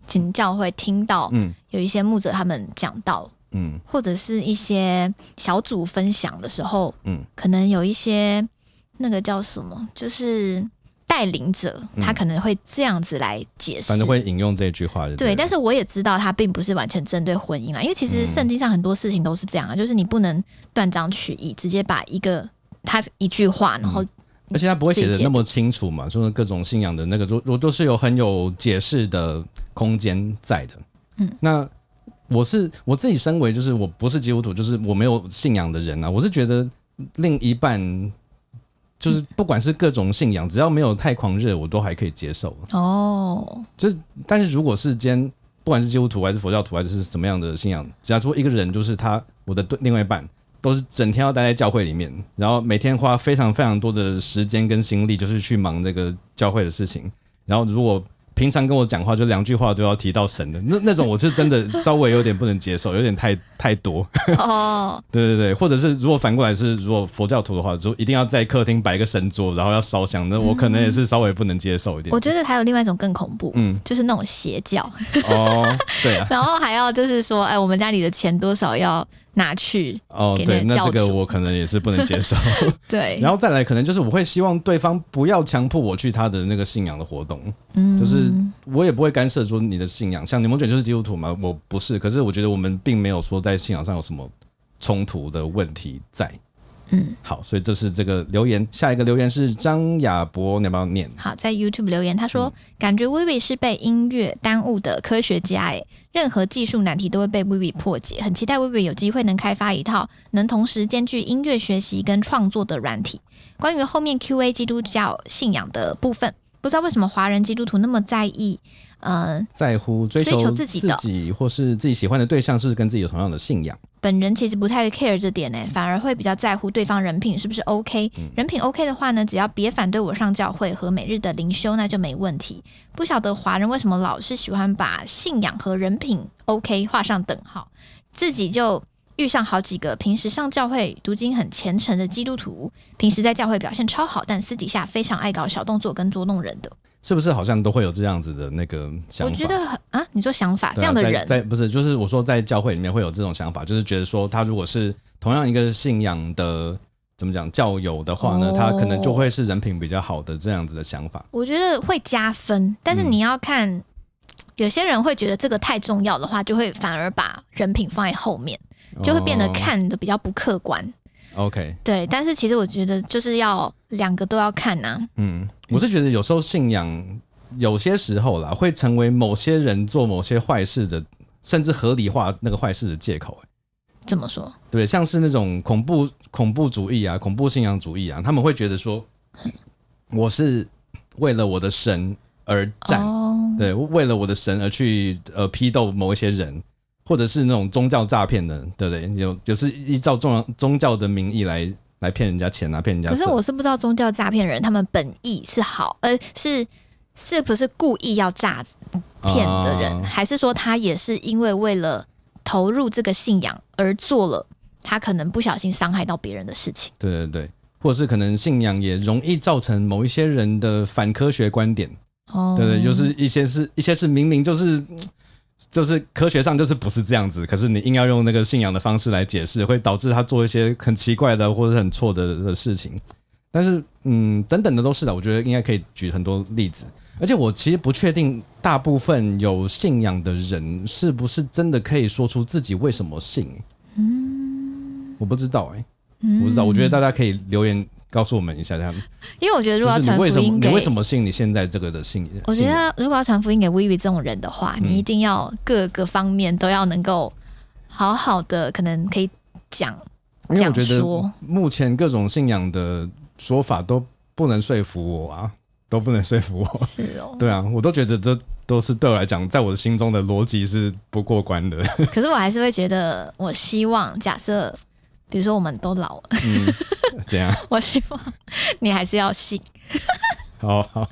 请教会听到，嗯，有一些牧者他们讲到，嗯，或者是一些小组分享的时候，嗯，可能有一些那个叫什么，就是。带领者他可能会这样子来解释，反正会引用这句话。对，但是我也知道他并不是完全针对婚姻啊，因为其实圣经上很多事情都是这样啊，就是你不能断章取义，直接把一个他一句话，然后而且他不会写的那么清楚嘛，说各种信仰的那个都我都是有很有解释的空间在的。嗯，那我是我自己身为就是我不是基督徒，就是我没有信仰的人啊，我是觉得另一半。就是不管是各种信仰，只要没有太狂热，我都还可以接受。哦，就是，但是如果是间不管是基督徒还是佛教徒，还是什么样的信仰，假如一个人就是他我的另外一半，都是整天要待在教会里面，然后每天花非常非常多的时间跟心力，就是去忙这个教会的事情，然后如果。平常跟我讲话就两句话都要提到神的那那种，我是真的稍微有点不能接受，有点太太多。哦，对对对，或者是如果反过来是如果佛教徒的话，就一定要在客厅摆个神桌，然后要烧香，那我可能也是稍微不能接受一点。我觉得还有另外一种更恐怖，嗯，就是那种邪教。哦，对啊。然后还要就是说，哎，我们家里的钱多少要。拿去哦，对，那这个我可能也是不能接受。对，然后再来，可能就是我会希望对方不要强迫我去他的那个信仰的活动。嗯，就是我也不会干涉说你的信仰，像柠檬卷就是基督徒嘛，我不是，可是我觉得我们并没有说在信仰上有什么冲突的问题在。嗯，好，所以这是这个留言。下一个留言是张亚博，你要不要念？好，在 YouTube 留言，他说感觉 Vivi 是被音乐耽误的科学家，哎，任何技术难题都会被 Vivi 破解，很期待 Vivi 有机会能开发一套能同时兼具音乐学习跟创作的软体。关于后面 Q&A 基督教信仰的部分。不知道为什么华人基督徒那么在意，呃，在乎追求自己自己或是自己喜欢的对象是不是跟自己有同样的信仰？本人其实不太 care 这点呢，反而会比较在乎对方人品是不是 OK。人品 OK 的话呢，只要别反对我上教会和每日的灵修，那就没问题。不晓得华人为什么老是喜欢把信仰和人品 OK 画上等号，自己就。遇上好几个平时上教会读经很虔诚的基督徒，平时在教会表现超好，但私底下非常爱搞小动作跟捉弄人的，是不是好像都会有这样子的那个想法？我觉得啊，你说想法这样的人，在不是，就是我说在教会里面会有这种想法，就是觉得说他如果是同样一个信仰的，怎么讲教友的话呢？他可能就会是人品比较好的这样子的想法。我觉得会加分，但是你要看有些人会觉得这个太重要的话，就会反而把人品放在后面。就会变得看的比较不客观。OK，对，但是其实我觉得就是要两个都要看呐。嗯，我是觉得有时候信仰有些时候啦，会成为某些人做某些坏事的，甚至合理化那个坏事的借口。怎么说？对，像是那种恐怖恐怖主义啊，恐怖信仰主义啊，他们会觉得说，我是为了我的神而战，对，为了我的神而去呃批斗某一些人。或者是那种宗教诈骗的，对不对？有就是依照宗宗教的名义来来骗人家钱啊，骗人家。可是我是不知道宗教诈骗人，他们本意是好，呃，是是不是故意要诈骗的人，还是说他也是因为为了投入这个信仰而做了他可能不小心伤害到别人的事情？对对对，或者是可能信仰也容易造成某一些人的反科学观点。哦，对对，就是一些是，一些是明明就是。就是科学上就是不是这样子，可是你硬要用那个信仰的方式来解释，会导致他做一些很奇怪的或者很错的的事情。但是，嗯，等等的都是的，我觉得应该可以举很多例子。而且，我其实不确定大部分有信仰的人是不是真的可以说出自己为什么信。嗯，我不知道，哎，我不知道。我觉得大家可以留言。告诉我们一下他们，因为我觉得如果要传福音給，你为什么信你现在这个的信我觉得如果要传福音给 v e e b 这种人的话，你一定要各个方面都要能够好好的，可能可以讲讲说。目前各种信仰的说法都不能说服我啊，都不能说服我。是哦，对啊，我都觉得这都是对我来讲，在我的心中的逻辑是不过关的。可是我还是会觉得，我希望假设。比如说，我们都老了，嗯，怎样。我希望你还是要信。好 好，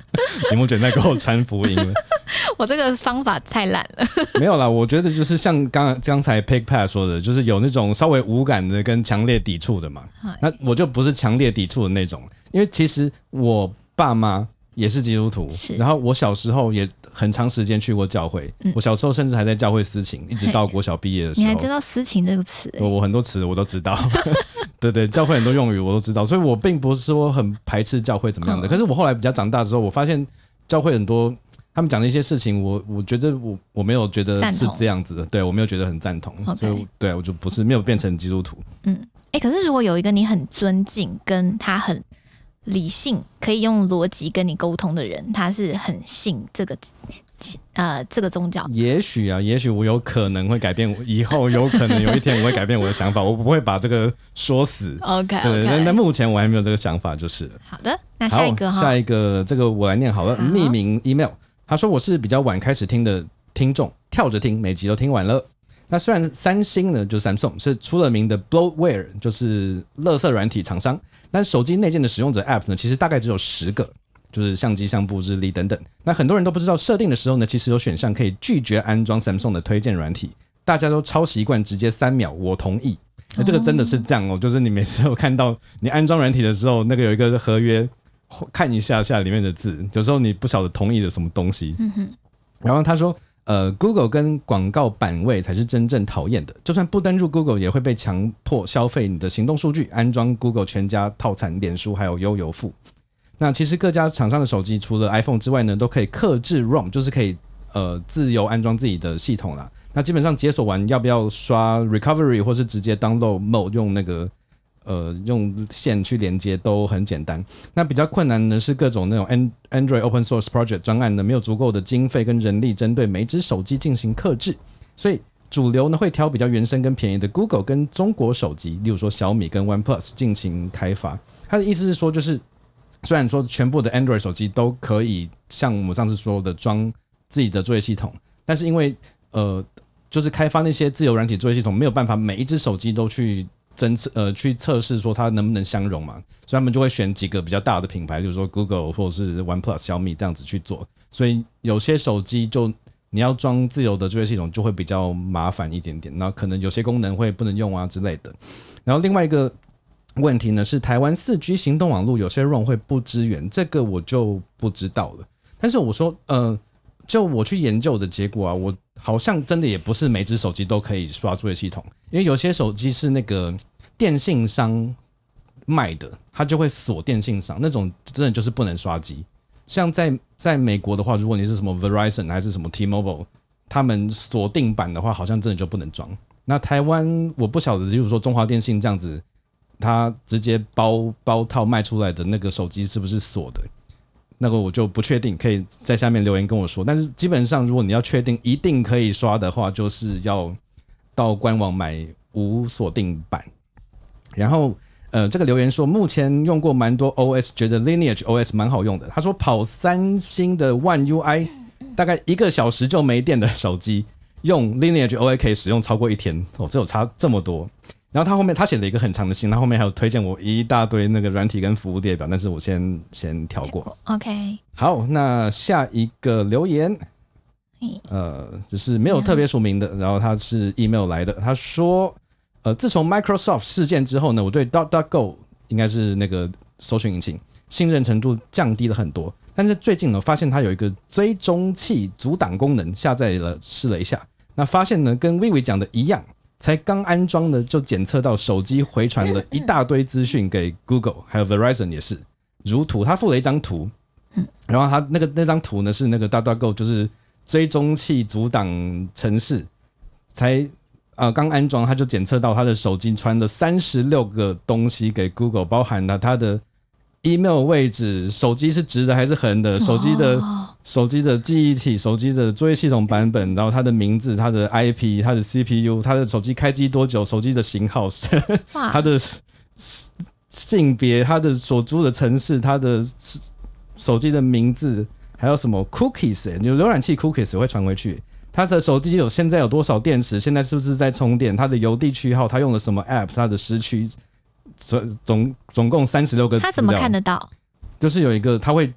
有没有准备给我穿福音？我这个方法太烂了。没有啦，我觉得就是像刚刚才 p e g a y 说的，就是有那种稍微无感的跟强烈抵触的嘛。那我就不是强烈抵触的那种，因为其实我爸妈也是基督徒，然后我小时候也。很长时间去过教会，我小时候甚至还在教会私情，一直到国小毕业的时候，你还知道私情这个词？我我很多词我都知道，对对，教会很多用语我都知道，所以我并不是说很排斥教会怎么样的。可是我后来比较长大之后，我发现教会很多他们讲的一些事情，我我觉得我我没有觉得是这样子，的，对我没有觉得很赞同，所以对我就不是没有变成基督徒。嗯，哎，可是如果有一个你很尊敬，跟他很。理性可以用逻辑跟你沟通的人，他是很信这个，呃，这个宗教。也许啊，也许我有可能会改变，以后有可能有一天我会改变我的想法，我不会把这个说死。OK，对，那那目前我还没有这个想法，就是。好的，那下一个哈，下一个这个我来念好了，匿名 email，他说我是比较晚开始听的听众，跳着听，每集都听完了。那虽然三星呢，就是 n g 是出了名的 bloatware，就是垃圾软体厂商。但手机内建的使用者 App 呢，其实大概只有十个，就是相机、相簿、日历等等。那很多人都不知道，设定的时候呢，其实有选项可以拒绝安装 Samsung 的推荐软体。大家都超习惯直接三秒我同意，那这个真的是这样哦，就是你每次有看到你安装软体的时候，那个有一个合约，看一下下里面的字，有时候你不晓得同意了什么东西。嗯然后他说。呃，Google 跟广告版位才是真正讨厌的。就算不登入 Google，也会被强迫消费你的行动数据，安装 Google 全家套餐、脸书还有优游付。那其实各家厂商的手机，除了 iPhone 之外呢，都可以克制 ROM，就是可以呃自由安装自己的系统啦。那基本上解锁完，要不要刷 Recovery，或是直接 Download Mode 用那个？呃，用线去连接都很简单。那比较困难的是各种那种 And Android Open Source Project 专案呢，没有足够的经费跟人力，针对每只手机进行克制。所以主流呢会挑比较原生跟便宜的 Google 跟中国手机，例如说小米跟 One Plus 进行开发。他的意思是说，就是虽然说全部的 Android 手机都可以像我们上次说的装自己的作业系统，但是因为呃，就是开发那些自由软体作业系统没有办法每一只手机都去。侦测呃，去测试说它能不能相容嘛，所以他们就会选几个比较大的品牌，就是说 Google 或者是 OnePlus、小米这样子去做。所以有些手机就你要装自由的作业系统就会比较麻烦一点点，那可能有些功能会不能用啊之类的。然后另外一个问题呢是，台湾四 G 行动网络有些 ROM 会不支援，这个我就不知道了。但是我说呃，就我去研究的结果啊，我好像真的也不是每只手机都可以刷作业系统，因为有些手机是那个。电信商卖的，他就会锁电信商那种，真的就是不能刷机。像在在美国的话，如果你是什么 Verizon 还是什么 T-Mobile，他们锁定版的话，好像真的就不能装。那台湾我不晓得，就是说中华电信这样子，他直接包包套卖出来的那个手机是不是锁的？那个我就不确定，可以在下面留言跟我说。但是基本上，如果你要确定一定可以刷的话，就是要到官网买无锁定版。然后，呃，这个留言说，目前用过蛮多 OS，觉得 Lineage OS 蛮好用的。他说，跑三星的 One UI，大概一个小时就没电的手机，用 Lineage OS 可以使用超过一天。哦，这有差这么多。然后他后面他写了一个很长的信，他后面还有推荐我一大堆那个软体跟服务列表，但是我先先跳过。OK，好，那下一个留言，呃，只是没有特别署名的，然后他是 email 来的，他说。呃，自从 Microsoft 事件之后呢，我对 d o t d o t Go 应该是那个搜索引擎信任程度降低了很多。但是最近呢，发现它有一个追踪器阻挡功能，下载了试了一下，那发现呢，跟 Vivi 讲的一样，才刚安装呢，就检测到手机回传了一大堆资讯给 Google，还有 Verizon 也是，如图，他附了一张图，然后他那个那张图呢是那个 d o t d o t Go 就是追踪器阻挡程式才。啊，刚安装他就检测到他的手机传了三十六个东西给 Google，包含了他的 email 位置、手机是直的还是横的、手机的手机的记忆体、手机的作业系统版本、然后他的名字、他的 IP、他的 CPU、他的手机开机多久、手机的型号、他的性别、他的所住的城市、他的手机的名字，还有什么 cookies？你浏览器 cookies 会传回去。他的手机有现在有多少电池？现在是不是在充电？他的邮地区号，他用了什么 App？他的时区，总总总共三十六个。他怎么看得到？就是有一个，他会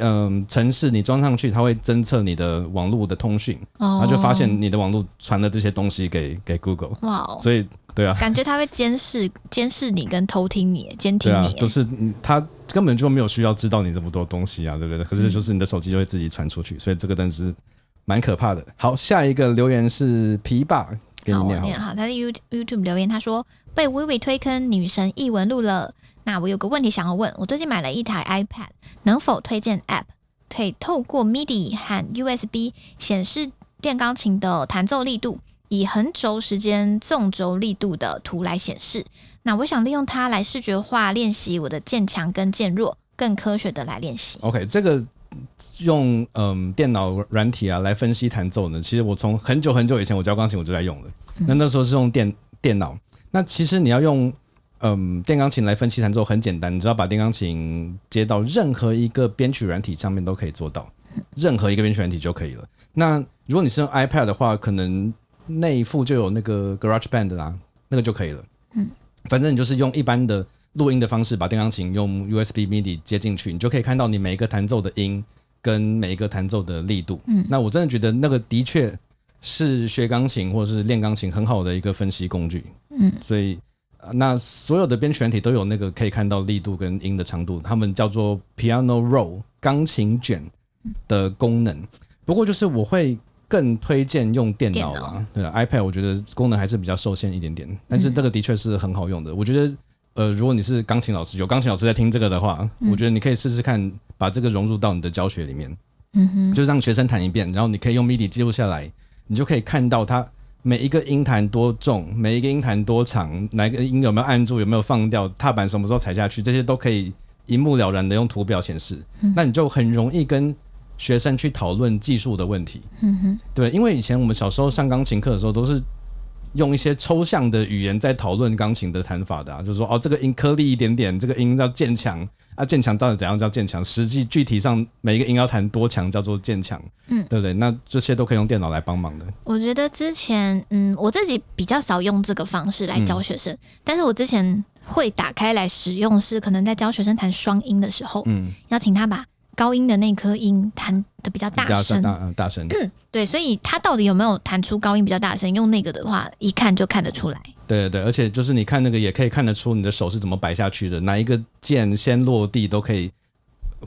嗯，城市你装上去，他会侦测你的网络的通讯，他就发现你的网络传了这些东西给给 Google。哇，所以对啊，感觉他会监视监视你跟偷听你，监听你。啊，就是他根本就没有需要知道你这么多东西啊，对不对？可是就是你的手机就会自己传出去，所以这个但是蛮可怕的。好，下一个留言是皮爸给你的。好，他在 You YouTube 留言，他说被微微推坑女神异闻录了。那我有个问题想要问，我最近买了一台 iPad，能否推荐 App 可以透过 MIDI 和 USB 显示电钢琴的弹奏力度，以横轴时间、纵轴力度的图来显示？那我想利用它来视觉化练习我的渐强跟渐弱，更科学的来练习。OK，这个。用嗯电脑软体啊来分析弹奏呢？其实我从很久很久以前我教钢琴我就在用了。那那时候是用电电脑。那其实你要用嗯电钢琴来分析弹奏很简单，你只要把电钢琴接到任何一个编曲软体上面都可以做到，任何一个编曲软体就可以了。那如果你是用 iPad 的话，可能内附就有那个 GarageBand 啦，那个就可以了。嗯，反正你就是用一般的。录音的方式把电钢琴用 USB MIDI 接进去，你就可以看到你每一个弹奏的音跟每一个弹奏的力度。嗯，那我真的觉得那个的确是学钢琴或者是练钢琴很好的一个分析工具。嗯，所以那所有的编曲团体都有那个可以看到力度跟音的长度，他们叫做 Piano Roll 钢琴卷的功能。不过就是我会更推荐用电脑啦，对 iPad 我觉得功能还是比较受限一点点，但是这个的确是很好用的，我觉得。呃，如果你是钢琴老师，有钢琴老师在听这个的话，我觉得你可以试试看把这个融入到你的教学里面。嗯哼，就让学生弹一遍，然后你可以用 MIDI 记录下来，你就可以看到它每一个音弹多重，每一个音弹多长，哪个音有没有按住，有没有放掉，踏板什么时候踩下去，这些都可以一目了然的用图表显示。那你就很容易跟学生去讨论技术的问题。嗯哼，对，因为以前我们小时候上钢琴课的时候都是。用一些抽象的语言在讨论钢琴的弹法的啊，就是说哦，这个音颗粒一点点，这个音叫渐强啊，渐强到底怎样叫渐强？实际具体上，每一个音要弹多强叫做渐强，嗯，对不对？那这些都可以用电脑来帮忙的。我觉得之前，嗯，我自己比较少用这个方式来教学生，但是我之前会打开来使用，是可能在教学生弹双音的时候，嗯，要请他把。高音的那颗音弹的比较大声，大声，嗯，对，所以他到底有没有弹出高音比较大声？用那个的话，一看就看得出来。对对对，而且就是你看那个也可以看得出你的手是怎么摆下去的，哪一个键先落地都可以，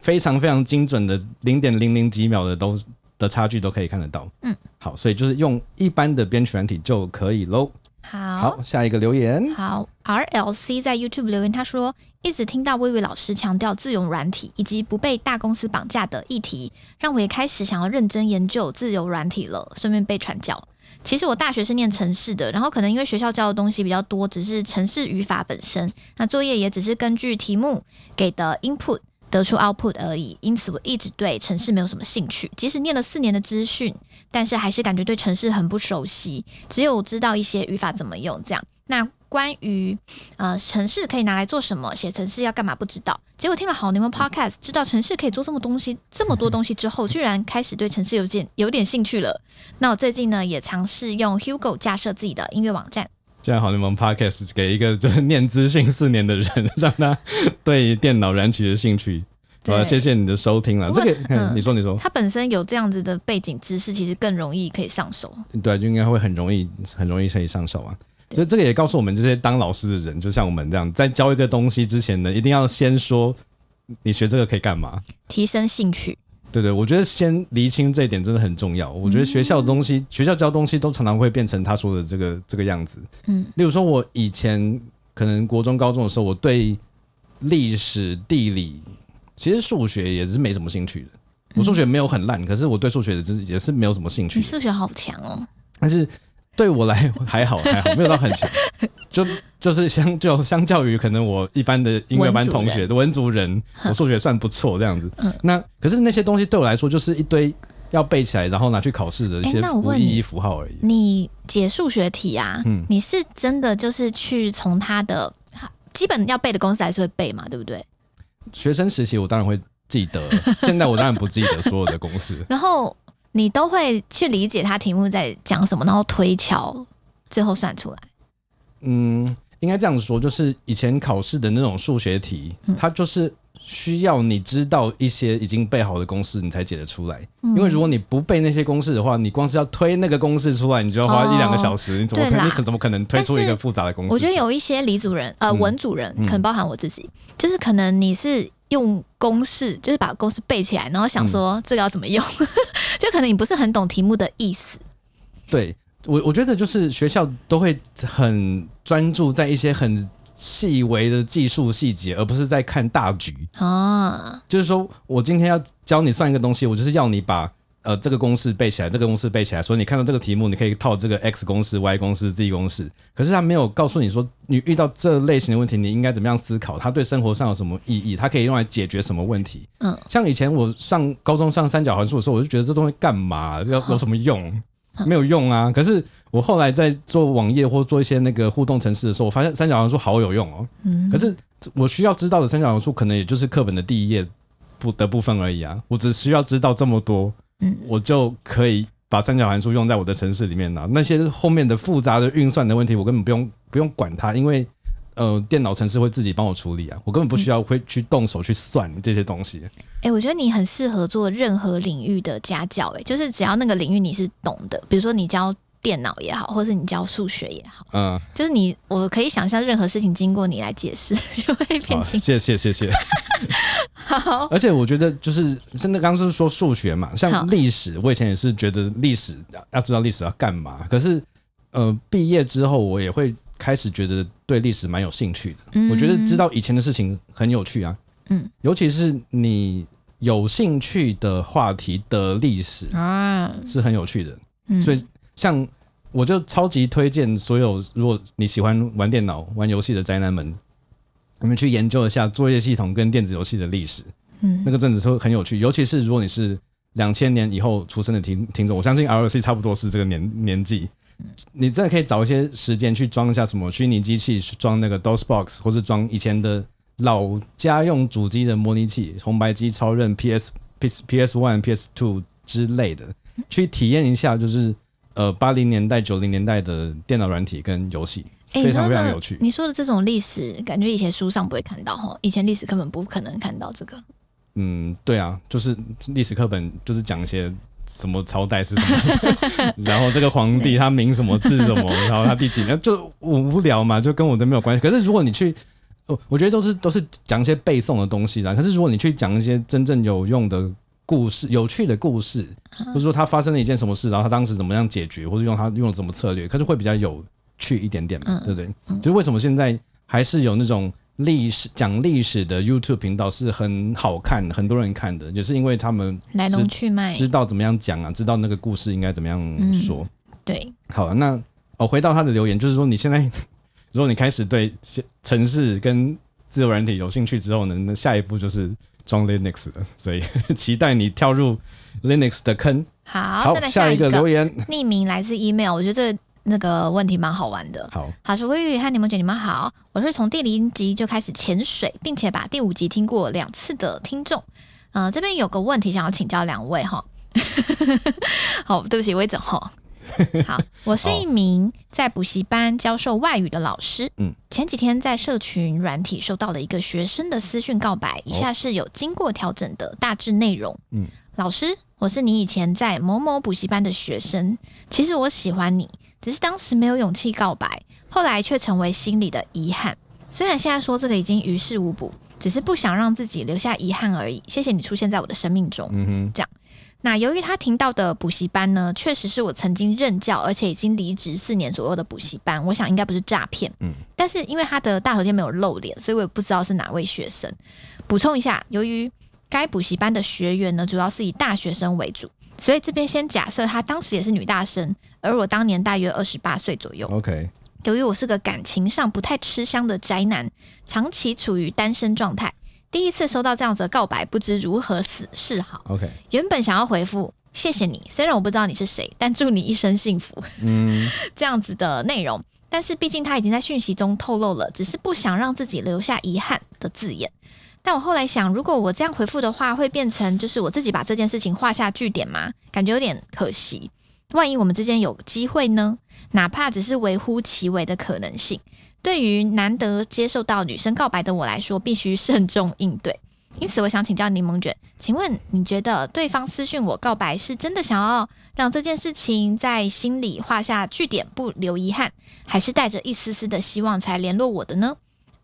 非常非常精准的零点零零几秒的都的差距都可以看得到。嗯，好，所以就是用一般的编曲软体就可以喽。好好，下一个留言。好，R L C 在 YouTube 留言，他说一直听到薇薇老师强调自由软体以及不被大公司绑架的议题，让我也开始想要认真研究自由软体了。顺便被传教。其实我大学是念城市的，然后可能因为学校教的东西比较多，只是城市语法本身，那作业也只是根据题目给的 input。得出 output 而已，因此我一直对城市没有什么兴趣。即使念了四年的资讯，但是还是感觉对城市很不熟悉，只有知道一些语法怎么用这样。那关于呃城市可以拿来做什么，写城市要干嘛不知道。结果听了好柠檬 podcast，知道城市可以做这么东西这么多东西之后，居然开始对城市有点有点兴趣了。那我最近呢也尝试用 Hugo 架设自己的音乐网站。这样好，你们 podcast 给一个就是念资讯四年的人，让他对电脑燃起的兴趣，对谢谢你的收听了。这个，你说，你说，他本身有这样子的背景知识，其实更容易可以上手。对，就应该会很容易，很容易可以上手啊。所以这个也告诉我们这些当老师的人，就像我们这样，在教一个东西之前呢，一定要先说你学这个可以干嘛，提升兴趣。对对，我觉得先厘清这一点真的很重要。我觉得学校的东西，学校教东西都常常会变成他说的这个这个样子。嗯，例如说，我以前可能国中、高中的时候，我对历史、地理，其实数学也是没什么兴趣的。我数学没有很烂，可是我对数学也是没有什么兴趣。你数学好强哦！但是对我来 还好还好，没有到很强。就就是相就相较于可能我一般的音乐班同学的文族人，我数学算不错这样子。嗯。那可是那些东西对我来说就是一堆要背起来，然后拿去考试的一些无意义符号而已。你解数学题啊？嗯。你是真的就是去从他的基本要背的公式还是会背嘛？对不对？学生时期我当然会记得，现在我当然不记得所有的公式。然后你都会去理解他题目在讲什么，然后推敲，最后算出来。嗯，应该这样说，就是以前考试的那种数学题，它就是需要你知道一些已经背好的公式，你才解得出来。因为如果你不背那些公式的话，你光是要推那个公式出来，你就要花一两个小时。你怎么可能？可怎么可能推出一个复杂的公式？我觉得有一些李主任、呃文主任，可能包含我自己，就是可能你是用公式，就是把公式背起来，然后想说这个要怎么用，就可能你不是很懂题目的意思。对我，我觉得就是学校都会很。专注在一些很细微的技术细节，而不是在看大局啊。就是说我今天要教你算一个东西，我就是要你把呃这个公式背起来，这个公式背起来。所以你看到这个题目，你可以套这个 x 公式、y 公式、z 公式。可是他没有告诉你说，你遇到这类型的问题，你应该怎么样思考？他对生活上有什么意义？它可以用来解决什么问题？嗯，像以前我上高中上三角函数的时候，我就觉得这东西干嘛要有什么用？没有用啊。可是我后来在做网页或做一些那个互动程式的时候，我发现三角函数好有用哦。嗯，可是我需要知道的三角函数可能也就是课本的第一页不的部分而已啊。我只需要知道这么多，嗯，我就可以把三角函数用在我的程式里面了。那些后面的复杂的运算的问题，我根本不用不用管它，因为呃，电脑程式会自己帮我处理啊。我根本不需要会去动手去算这些东西。哎，我觉得你很适合做任何领域的家教，哎，就是只要那个领域你是懂的，比如说你教。电脑也好，或者你教数学也好，嗯，就是你，我可以想象任何事情经过你来解释，就会变清楚。谢谢谢谢。而且我觉得，就是甚至刚刚是说数学嘛，像历史，我以前也是觉得历史要知道历史要干嘛，可是，呃，毕业之后我也会开始觉得对历史蛮有兴趣的。嗯，我觉得知道以前的事情很有趣啊。嗯，尤其是你有兴趣的话题的历史啊，是很有趣的。嗯，所以。像我就超级推荐所有如果你喜欢玩电脑玩游戏的宅男们，你们去研究一下作业系统跟电子游戏的历史，嗯，那个阵子说很有趣，尤其是如果你是两千年以后出生的听听众，我相信 L C 差不多是这个年年纪，你真的可以找一些时间去装一下什么虚拟机器，装那个 DosBox，或者装以前的老家用主机的模拟器，红白机、超任、P S P S One、P S Two 之类的，去体验一下，就是。呃，八零年代、九零年代的电脑软体跟游戏，非常非常有趣。你说的这种历史，感觉以前书上不会看到哈，以前历史课本不可能看到这个。嗯，对啊，就是历史课本就是讲一些什么朝代是什么，然后这个皇帝他名什么字什么，然后他第几年，就无聊嘛，就跟我都没有关系。可是如果你去，我我觉得都是都是讲一些背诵的东西啦。可是如果你去讲一些真正有用的。故事有趣的故事，或者说他发生了一件什么事，然后他当时怎么样解决，或者用他用了什么策略，可是会比较有趣一点点嘛，对不对？就为什么现在还是有那种历史讲历史的 YouTube 频道是很好看，很多人看的，也是因为他们来龙去脉知道怎么样讲啊，知道那个故事应该怎么样说。对，好，那哦，回到他的留言，就是说你现在 如果你开始对城市跟自由人体有兴趣之后呢，那下一步就是。装 Linux 的，所以 期待你跳入 Linux 的坑。好，好，下一个留言，匿名来自 email，我觉得这那个问题蛮好玩的。好，好，是微雨和柠檬姐，你们好，我是从第零集就开始潜水，并且把第五集听过两次的听众，嗯，这边有个问题想要请教两位哈。好，对不起，微子哈。好，我是一名在补习班教授外语的老师。嗯，前几天在社群软体收到了一个学生的私讯告白，以下是有经过调整的大致内容。嗯，老师，我是你以前在某某补习班的学生，其实我喜欢你，只是当时没有勇气告白，后来却成为心里的遗憾。虽然现在说这个已经于事无补，只是不想让自己留下遗憾而已。谢谢你出现在我的生命中。嗯哼，这样。那由于他听到的补习班呢，确实是我曾经任教，而且已经离职四年左右的补习班，我想应该不是诈骗。嗯，但是因为他的大头贴没有露脸，所以我也不知道是哪位学生。补充一下，由于该补习班的学员呢，主要是以大学生为主，所以这边先假设他当时也是女大生，而我当年大约二十八岁左右。OK。由于我是个感情上不太吃香的宅男，长期处于单身状态。第一次收到这样子的告白，不知如何是是好。OK，原本想要回复谢谢你，虽然我不知道你是谁，但祝你一生幸福。嗯，这样子的内容，但是毕竟他已经在讯息中透露了，只是不想让自己留下遗憾的字眼。但我后来想，如果我这样回复的话，会变成就是我自己把这件事情画下句点吗？感觉有点可惜。万一我们之间有机会呢？哪怕只是微乎其微的可能性。对于难得接受到女生告白的我来说，必须慎重应对。因此，我想请教柠檬卷，请问你觉得对方私讯我告白，是真的想要让这件事情在心里画下句点，不留遗憾，还是带着一丝丝的希望才联络我的呢？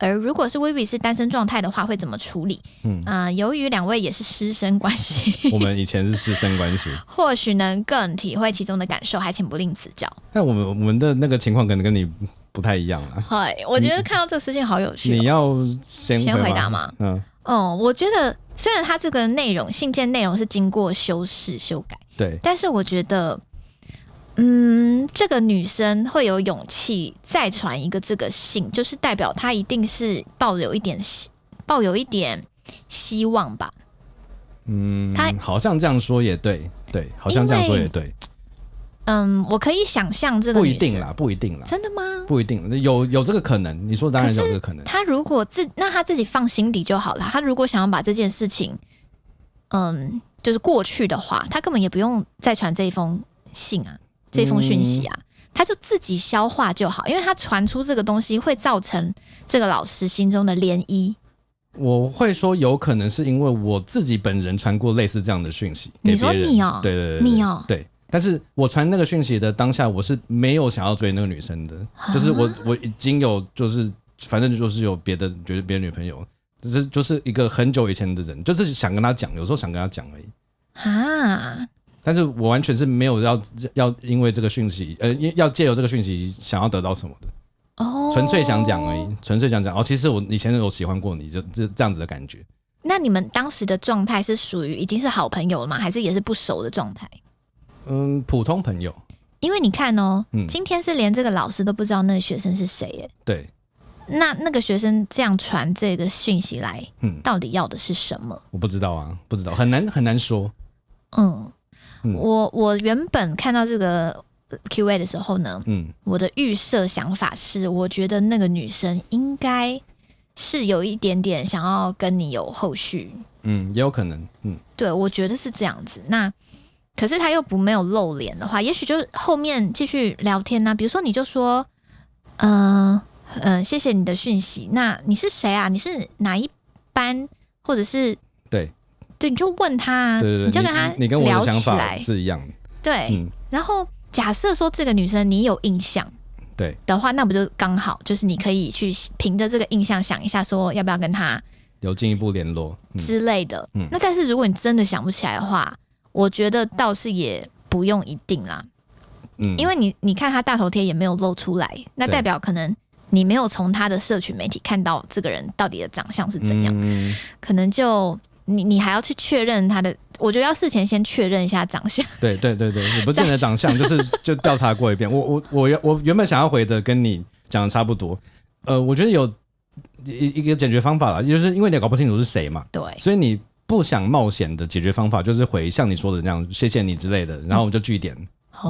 而如果是威比是单身状态的话，会怎么处理？嗯，啊，由于两位也是师生关系，我们以前是师生关系，或许能更体会其中的感受，还请不吝指教。那我们我们的那个情况可能跟你不太一样了。嗨，我觉得看到这个私信好有趣。你要先回答吗？嗯，哦，我觉得虽然他这个内容信件内容是经过修饰修改，对，但是我觉得。嗯，这个女生会有勇气再传一个这个信，就是代表她一定是抱有一点希抱有一点希望吧。嗯，她好像这样说也对，对，好像这样说也对。嗯，我可以想象这个不一定啦，不一定啦，真的吗？不一定，有有这个可能，你说当然有这个可能。他如果自那他自己放心底就好了。他如果想要把这件事情，嗯，就是过去的话，他根本也不用再传这一封信啊。这封讯息啊，他就自己消化就好，因为他传出这个东西会造成这个老师心中的涟漪。我会说有可能是因为我自己本人传过类似这样的讯息，你说你哦，对对对，你哦，对。但是我传那个讯息的当下，我是没有想要追那个女生的，就是我我已经有就是反正就是有别的觉得别的女朋友，只是就是一个很久以前的人，就是想跟他讲，有时候想跟他讲而已。啊。但是我完全是没有要要因为这个讯息，呃，因要借由这个讯息想要得到什么的，哦，纯粹想讲而已，纯粹想讲哦。其实我以前有喜欢过你，就这这样子的感觉。那你们当时的状态是属于已经是好朋友了吗？还是也是不熟的状态？嗯，普通朋友。因为你看哦，今天是连这个老师都不知道那个学生是谁，耶。对。那那个学生这样传这个讯息来，嗯，到底要的是什么？我不知道啊，不知道，很难很难说。嗯。我我原本看到这个 Q A 的时候呢，嗯，我的预设想法是，我觉得那个女生应该是有一点点想要跟你有后续，嗯，也有可能，嗯，对，我觉得是这样子。那可是他又不没有露脸的话，也许就是后面继续聊天呢。比如说你就说，嗯嗯，谢谢你的讯息。那你是谁啊？你是哪一班，或者是？对，你就问他，你就跟他，你跟我的想法是一样的。对，然后假设说这个女生你有印象，对的话，那不就刚好，就是你可以去凭着这个印象想一下，说要不要跟他有进一步联络之类的。嗯，那但是如果你真的想不起来的话，我觉得倒是也不用一定啦。嗯，因为你你看他大头贴也没有露出来，那代表可能你没有从他的社群媒体看到这个人到底的长相是怎样，可能就。你你还要去确认他的，我觉得要事前先确认一下长相。对对对对，也不 见得长相，就是就调查过一遍。我我我原我原本想要回的跟你讲的差不多。呃，我觉得有一一个解决方法啦，就是因为你搞不清楚是谁嘛。对。所以你不想冒险的解决方法就是回像你说的那样，谢谢你之类的，然后我们就拒点。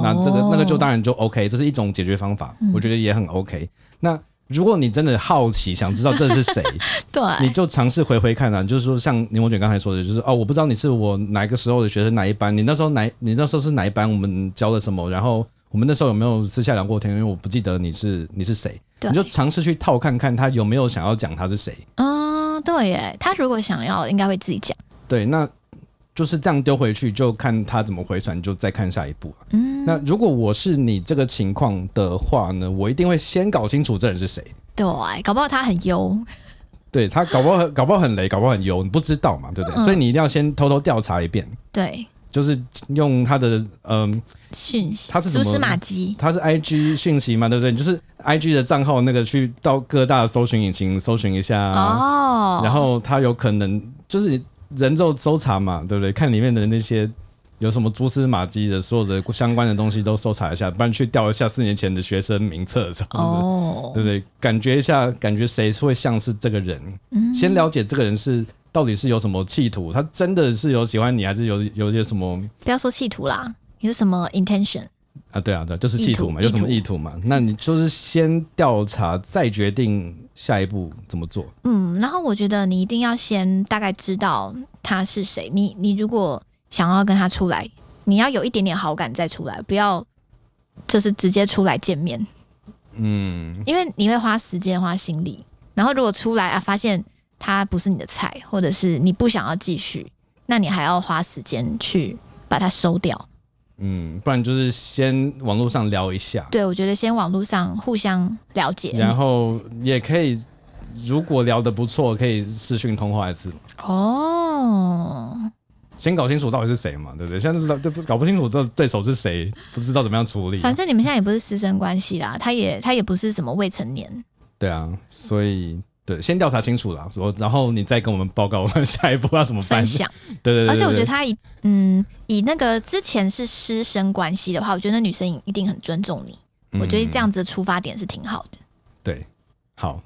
那这个那个就当然就 OK，这是一种解决方法，我觉得也很 OK。那。如果你真的好奇，想知道这是谁，对，你就尝试回回看啊。就是说，像柠文卷刚才说的，就是哦，我不知道你是我哪个时候的学生，哪一班？你那时候哪？你那时候是哪一班？我们教了什么？然后我们那时候有没有私下聊过天？因为我不记得你是你是谁，对，你就尝试去套看看他有没有想要讲他是谁。啊，对，耶，他如果想要，应该会自己讲。对，那。就是这样丢回去，就看他怎么回传，就再看下一步啊。嗯，那如果我是你这个情况的话呢，我一定会先搞清楚这人是谁。对，搞不好他很优，对他搞不好，搞不好很雷，搞不好很油，你不知道嘛，对不对？所以你一定要先偷偷调查一遍。对，就是用他的嗯讯息，他是怎么？他是 I G 讯息嘛，对不对？就是 I G 的账号那个，去到各大搜寻引擎搜寻一下哦，然后他有可能就是。人肉搜查嘛，对不对？看里面的那些有什么蛛丝马迹的，所有的相关的东西都搜查一下，不然去调一下四年前的学生名册，是不是？对不对？感觉一下，感觉谁会像是这个人？先了解这个人是到底是有什么企图，他真的是有喜欢你，还是有有些什么？不要说企图啦，你是什么 intention？啊，对啊，对，就是企图嘛，有什么意图嘛？那你就是先调查，再决定下一步怎么做。嗯，然后我觉得你一定要先大概知道他是谁。你你如果想要跟他出来，你要有一点点好感再出来，不要就是直接出来见面。嗯，因为你会花时间花心力，然后如果出来啊发现他不是你的菜，或者是你不想要继续，那你还要花时间去把它收掉。嗯，不然就是先网络上聊一下。对，我觉得先网络上互相了解，然后也可以，如果聊得不错，可以视讯通话一次。哦，先搞清楚到底是谁嘛，对不对？现在搞不清楚这对手是谁，不知道怎么样处理。反正你们现在也不是师生关系啦，他也他也不是什么未成年。对啊，所以。先调查清楚了，说，然后你再跟我们报告，我们 下一步要怎么办？分享。对对对。而且我觉得他以嗯以那个之前是师生关系的话，我觉得那女生一定很尊重你。我觉得这样子的出发点是挺好的。对，好，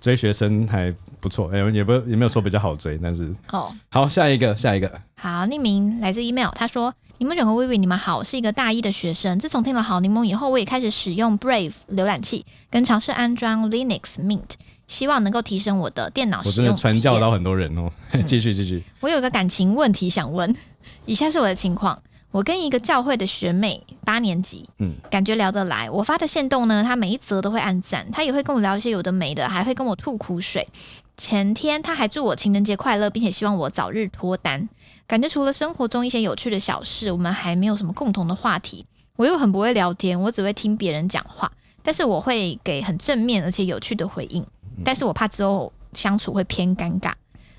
追学生还不错。哎，也不也没有说比较好追，但是哦，好，下一个，下一个。好，匿名来自 email，他说：“你们两个微微，你们好，是一个大一的学生。自从听了好柠檬以后，我也开始使用 Brave 浏览器，跟尝试安装 Linux Mint。”希望能够提升我的电脑使用。我真的传教到很多人哦，继续继续。我有个感情问题想问，以下是我的情况：我跟一个教会的学妹，八年级，嗯，感觉聊得来。我发的线动呢，她每一则都会按赞，她也会跟我聊一些有的没的，还会跟我吐苦水。前天她还祝我情人节快乐，并且希望我早日脱单。感觉除了生活中一些有趣的小事，我们还没有什么共同的话题。我又很不会聊天，我只会听别人讲话，但是我会给很正面而且有趣的回应。但是我怕之后相处会偏尴尬。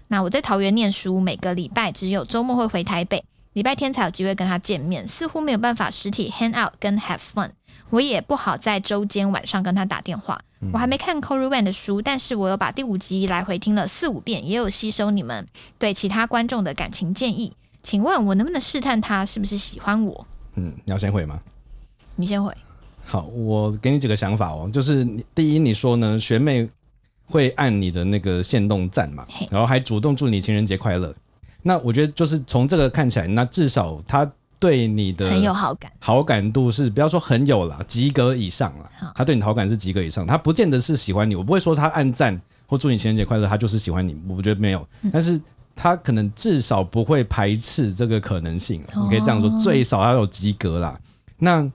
那我在桃园念书，每个礼拜只有周末会回台北，礼拜天才有机会跟他见面，似乎没有办法实体 hang out 跟 have fun。我也不好在周间晚上跟他打电话。我还没看 Cori Van 的书，但是我有把第五集来回听了四五遍，也有吸收你们对其他观众的感情建议。请问，我能不能试探他是不是喜欢我？嗯，你要先回吗？你先回。好，我给你几个想法哦，就是第一，你说呢，学妹。会按你的那个限动赞嘛，然后还主动祝你情人节快乐。那我觉得就是从这个看起来，那至少他对你的很有好感，好感度是不要说很有啦，及格以上啦。他对你的好感是及格以上，他不见得是喜欢你。我不会说他按赞或祝你情人节快乐，他就是喜欢你。我觉得没有，但是他可能至少不会排斥这个可能性。你可以这样说，最少要有及格啦。那。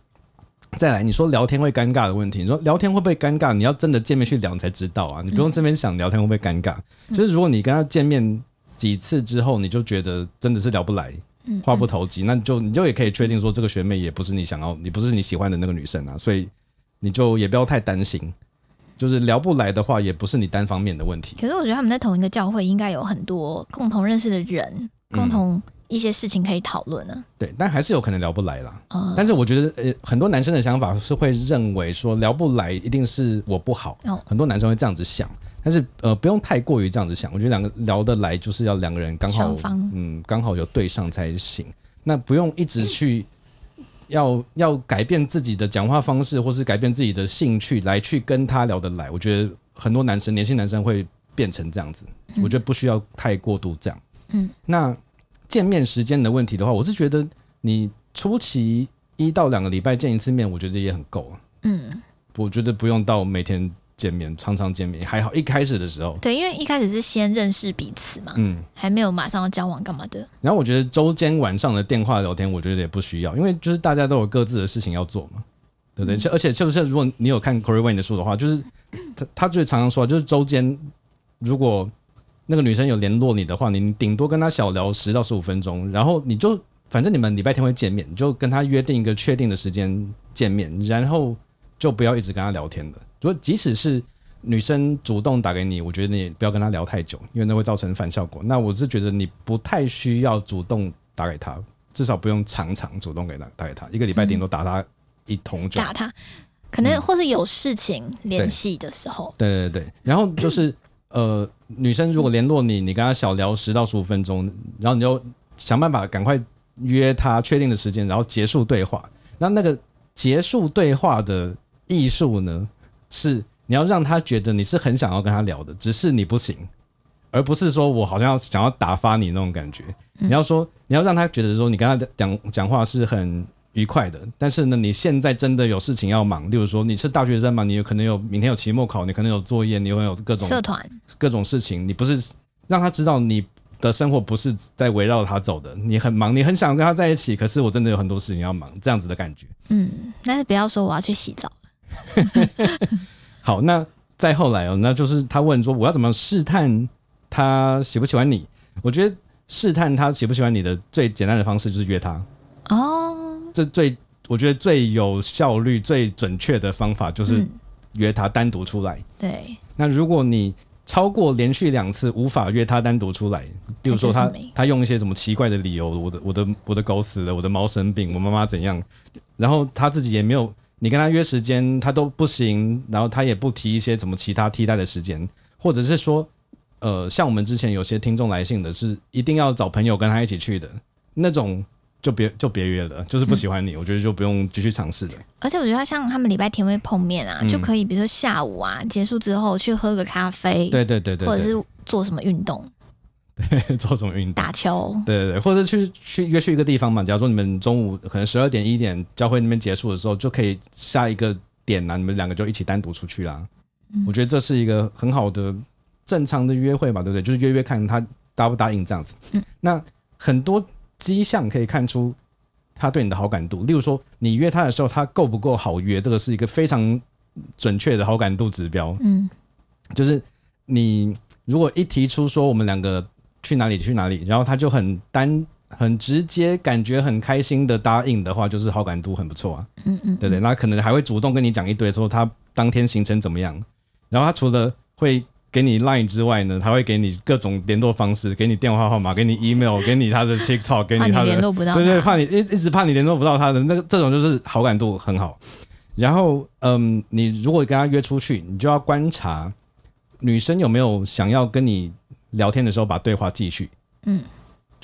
再来，你说聊天会尴尬的问题，你说聊天会不会尴尬？你要真的见面去聊才知道啊，你不用这边想聊天会不会尴尬。就是如果你跟他见面几次之后，你就觉得真的是聊不来，嗯，话不投机，那就你就也可以确定说这个学妹也不是你想要，你不是你喜欢的那个女生啊，所以你就也不要太担心。就是聊不来的话，也不是你单方面的问题。可是我觉得他们在同一个教会，应该有很多共同认识的人，共同。一些事情可以讨论呢，对，但还是有可能聊不来啦。嗯，但是我觉得，呃，很多男生的想法是会认为说聊不来一定是我不好，很多男生会这样子想。但是，呃，不用太过于这样子想。我觉得两个聊得来，就是要两个人刚好，嗯，刚好有对上才行。那不用一直去要要改变自己的讲话方式，或是改变自己的兴趣来去跟他聊得来。我觉得很多男生，年轻男生会变成这样子。我觉得不需要太过度这样。嗯，那。见面时间的问题的话，我是觉得你初期一到两个礼拜见一次面，我觉得也很够了。嗯，我觉得不用到每天见面，常常见面还好。一开始的时候，对，因为一开始是先认识彼此嘛，嗯，还没有马上要交往干嘛的。然后我觉得周间晚上的电话聊天，我觉得也不需要，因为就是大家都有各自的事情要做嘛，对不对？而且就是如果你有看 Corey Wayne 的书的话，就是他他就是常常说，就是周间如果那个女生有联络你的话，你顶多跟她小聊十到十五分钟，然后你就反正你们礼拜天会见面，你就跟她约定一个确定的时间见面，然后就不要一直跟她聊天了。如果即使是女生主动打给你，我觉得你不要跟她聊太久，因为那会造成反效果。那我是觉得你不太需要主动打给她，至少不用常常主动给她打给她。一个礼拜顶多打她一通，打她，可能或者有事情联系的时候。对对对，然后就是。呃，女生如果联络你，你跟她小聊十到十五分钟，然后你就想办法赶快约她确定的时间，然后结束对话。那那个结束对话的艺术呢，是你要让她觉得你是很想要跟她聊的，只是你不行，而不是说我好像要想要打发你那种感觉。你要说，你要让她觉得说你跟她讲讲话是很。愉快的，但是呢，你现在真的有事情要忙，例如说你是大学生嘛，你有可能有明天有期末考，你可能有作业，你有没有各种社团、各种事情。你不是让他知道你的生活不是在围绕他走的。你很忙，你很想跟他在一起，可是我真的有很多事情要忙，这样子的感觉。嗯，但是不要说我要去洗澡了。好，那再后来哦，那就是他问说我要怎么试探他喜不喜欢你？我觉得试探他喜不喜欢你的最简单的方式就是约他哦。这最我觉得最有效率、最准确的方法就是约他单独出来。对。那如果你超过连续两次无法约他单独出来，比如说他他用一些什么奇怪的理由，我的我的我的狗死了，我的猫生病，我妈妈怎样，然后他自己也没有，你跟他约时间他都不行，然后他也不提一些什么其他替代的时间，或者是说，呃，像我们之前有些听众来信的是一定要找朋友跟他一起去的那种。就别就别约了，就是不喜欢你，我觉得就不用继续尝试了。而且我觉得像他们礼拜天会碰面啊，就可以比如说下午啊结束之后去喝个咖啡，对对对对，或者是做什么运动，对，做什么运动，打球，对对，对，或者去去约去一个地方嘛。假如说你们中午可能十二点一点教会那边结束的时候，就可以下一个点呢，你们两个就一起单独出去啊。我觉得这是一个很好的正常的约会嘛，对不对？就是约约看他答不答应这样子。嗯，那很多。迹象可以看出他对你的好感度，例如说你约他的时候，他够不够好约，这个是一个非常准确的好感度指标。嗯，就是你如果一提出说我们两个去哪里去哪里，然后他就很单很直接，感觉很开心的答应的话，就是好感度很不错啊。嗯嗯，对对？那可能还会主动跟你讲一堆，说他当天行程怎么样，然后他除了会。给你 Line 之外呢，他会给你各种联络方式，给你电话号码，给你 Email，给你他的 TikTok，给你他的。联络不到。对对，怕你一一直怕你联络不到他的那个这种就是好感度很好。然后嗯，你如果跟他约出去，你就要观察女生有没有想要跟你聊天的时候把对话继续。嗯。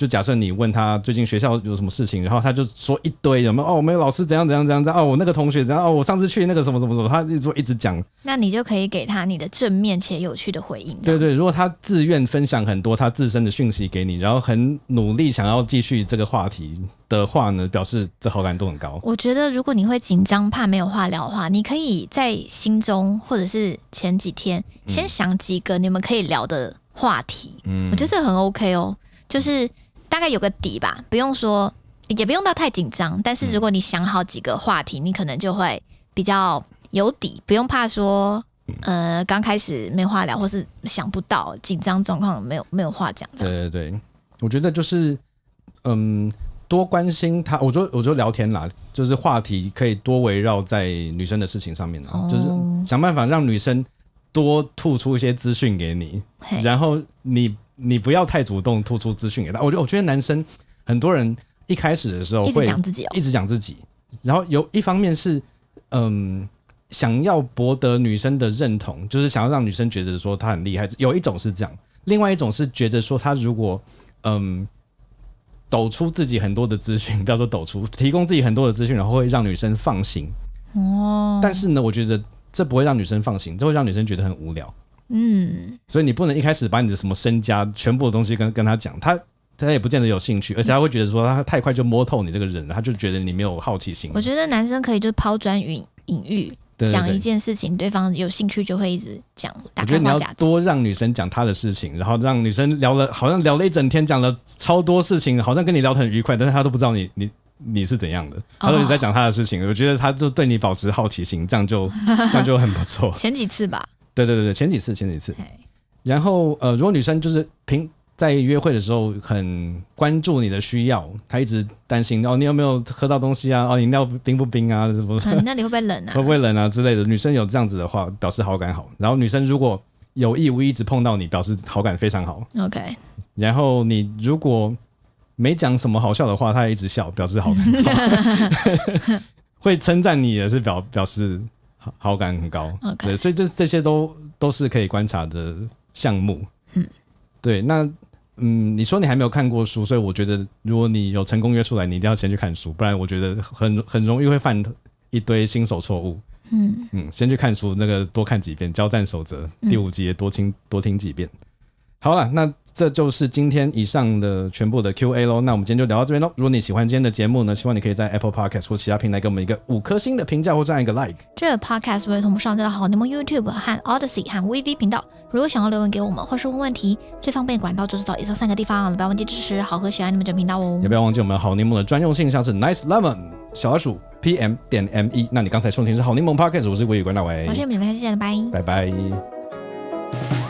就假设你问他最近学校有什么事情，然后他就说一堆没有？哦，我们老师怎样怎样怎样哦，我那个同学怎样哦，我上次去那个什么什么什么，他就说一直讲。那你就可以给他你的正面且有趣的回应。对对，如果他自愿分享很多他自身的讯息给你，然后很努力想要继续这个话题的话呢，表示这好感度很高。我觉得如果你会紧张怕没有话聊的话，你可以在心中或者是前几天先想几个你们可以聊的话题。嗯，我觉得这很 OK 哦，就是。大概有个底吧，不用说，也不用到太紧张。但是如果你想好几个话题，你可能就会比较有底，不用怕说，呃，刚开始没话聊，或是想不到紧张状况，没有没有话讲。对对对，我觉得就是，嗯，多关心他。我觉得，我觉得聊天啦，就是话题可以多围绕在女生的事情上面啊，就是想办法让女生多吐出一些资讯给你，然后你。你不要太主动突出资讯给他。我得我觉得男生很多人一开始的时候会一直讲自己一直讲自己，然后有一方面是嗯想要博得女生的认同，就是想要让女生觉得说她很厉害，有一种是这样，另外一种是觉得说他如果嗯抖出自己很多的资讯，不要说抖出，提供自己很多的资讯，然后会让女生放心哦，但是呢，我觉得这不会让女生放心，这会让女生觉得很无聊。嗯，所以你不能一开始把你的什么身家全部的东西跟跟他讲，他他也不见得有兴趣，而且他会觉得说他太快就摸透你这个人，他就觉得你没有好奇心。我觉得男生可以就抛砖引引玉，讲一件事情，对方有兴趣就会一直讲，打开我觉得你要多让女生讲他的事情，然后让女生聊了好像聊了一整天，讲了超多事情，好像跟你聊得很愉快，但是她都不知道你你你是怎样的，她一直在讲他的事情。我觉得他就对你保持好奇心，这样就这样就很不错。前几次吧。对对对对，前几次前几次。然后呃，如果女生就是平在约会的时候很关注你的需要，她一直担心哦，你有没有喝到东西啊？哦，饮料冰不冰啊？什你那你会不会冷啊？会不会冷啊之类的？女生有这样子的话，表示好感好。然后女生如果有意无意一直碰到你，表示好感非常好。OK。然后你如果没讲什么好笑的话，她一直笑，表示好感。会称赞你也是表表示。好感很高，对，所以这这些都都是可以观察的项目。嗯，对，那嗯，你说你还没有看过书，所以我觉得如果你有成功约出来，你一定要先去看书，不然我觉得很很容易会犯一堆新手错误。嗯嗯，先去看书，那个多看几遍《交战守则》第五集，多听多听几遍。好了，那。这就是今天以上的全部的 Q A 喽。那我们今天就聊到这边喽。如果你喜欢今天的节目呢，希望你可以在 Apple Podcast 或其他平台给我们一个五颗星的评价或者一个 Like。这 Podcast 会同步上到好柠檬 YouTube 和 Odyssey 和 V V 频道。如果想要留言给我们或是问问题，最方便管道就是找以上三个地方。不要忘记支持好和喜爱你们整频道哦。也不要忘记我们好柠檬的专用信箱是 nice lemon 小老鼠 P M 点 M E。那你刚才收听是好柠檬 Podcast，我是桂宇管大维。我是你们下天的拜拜拜。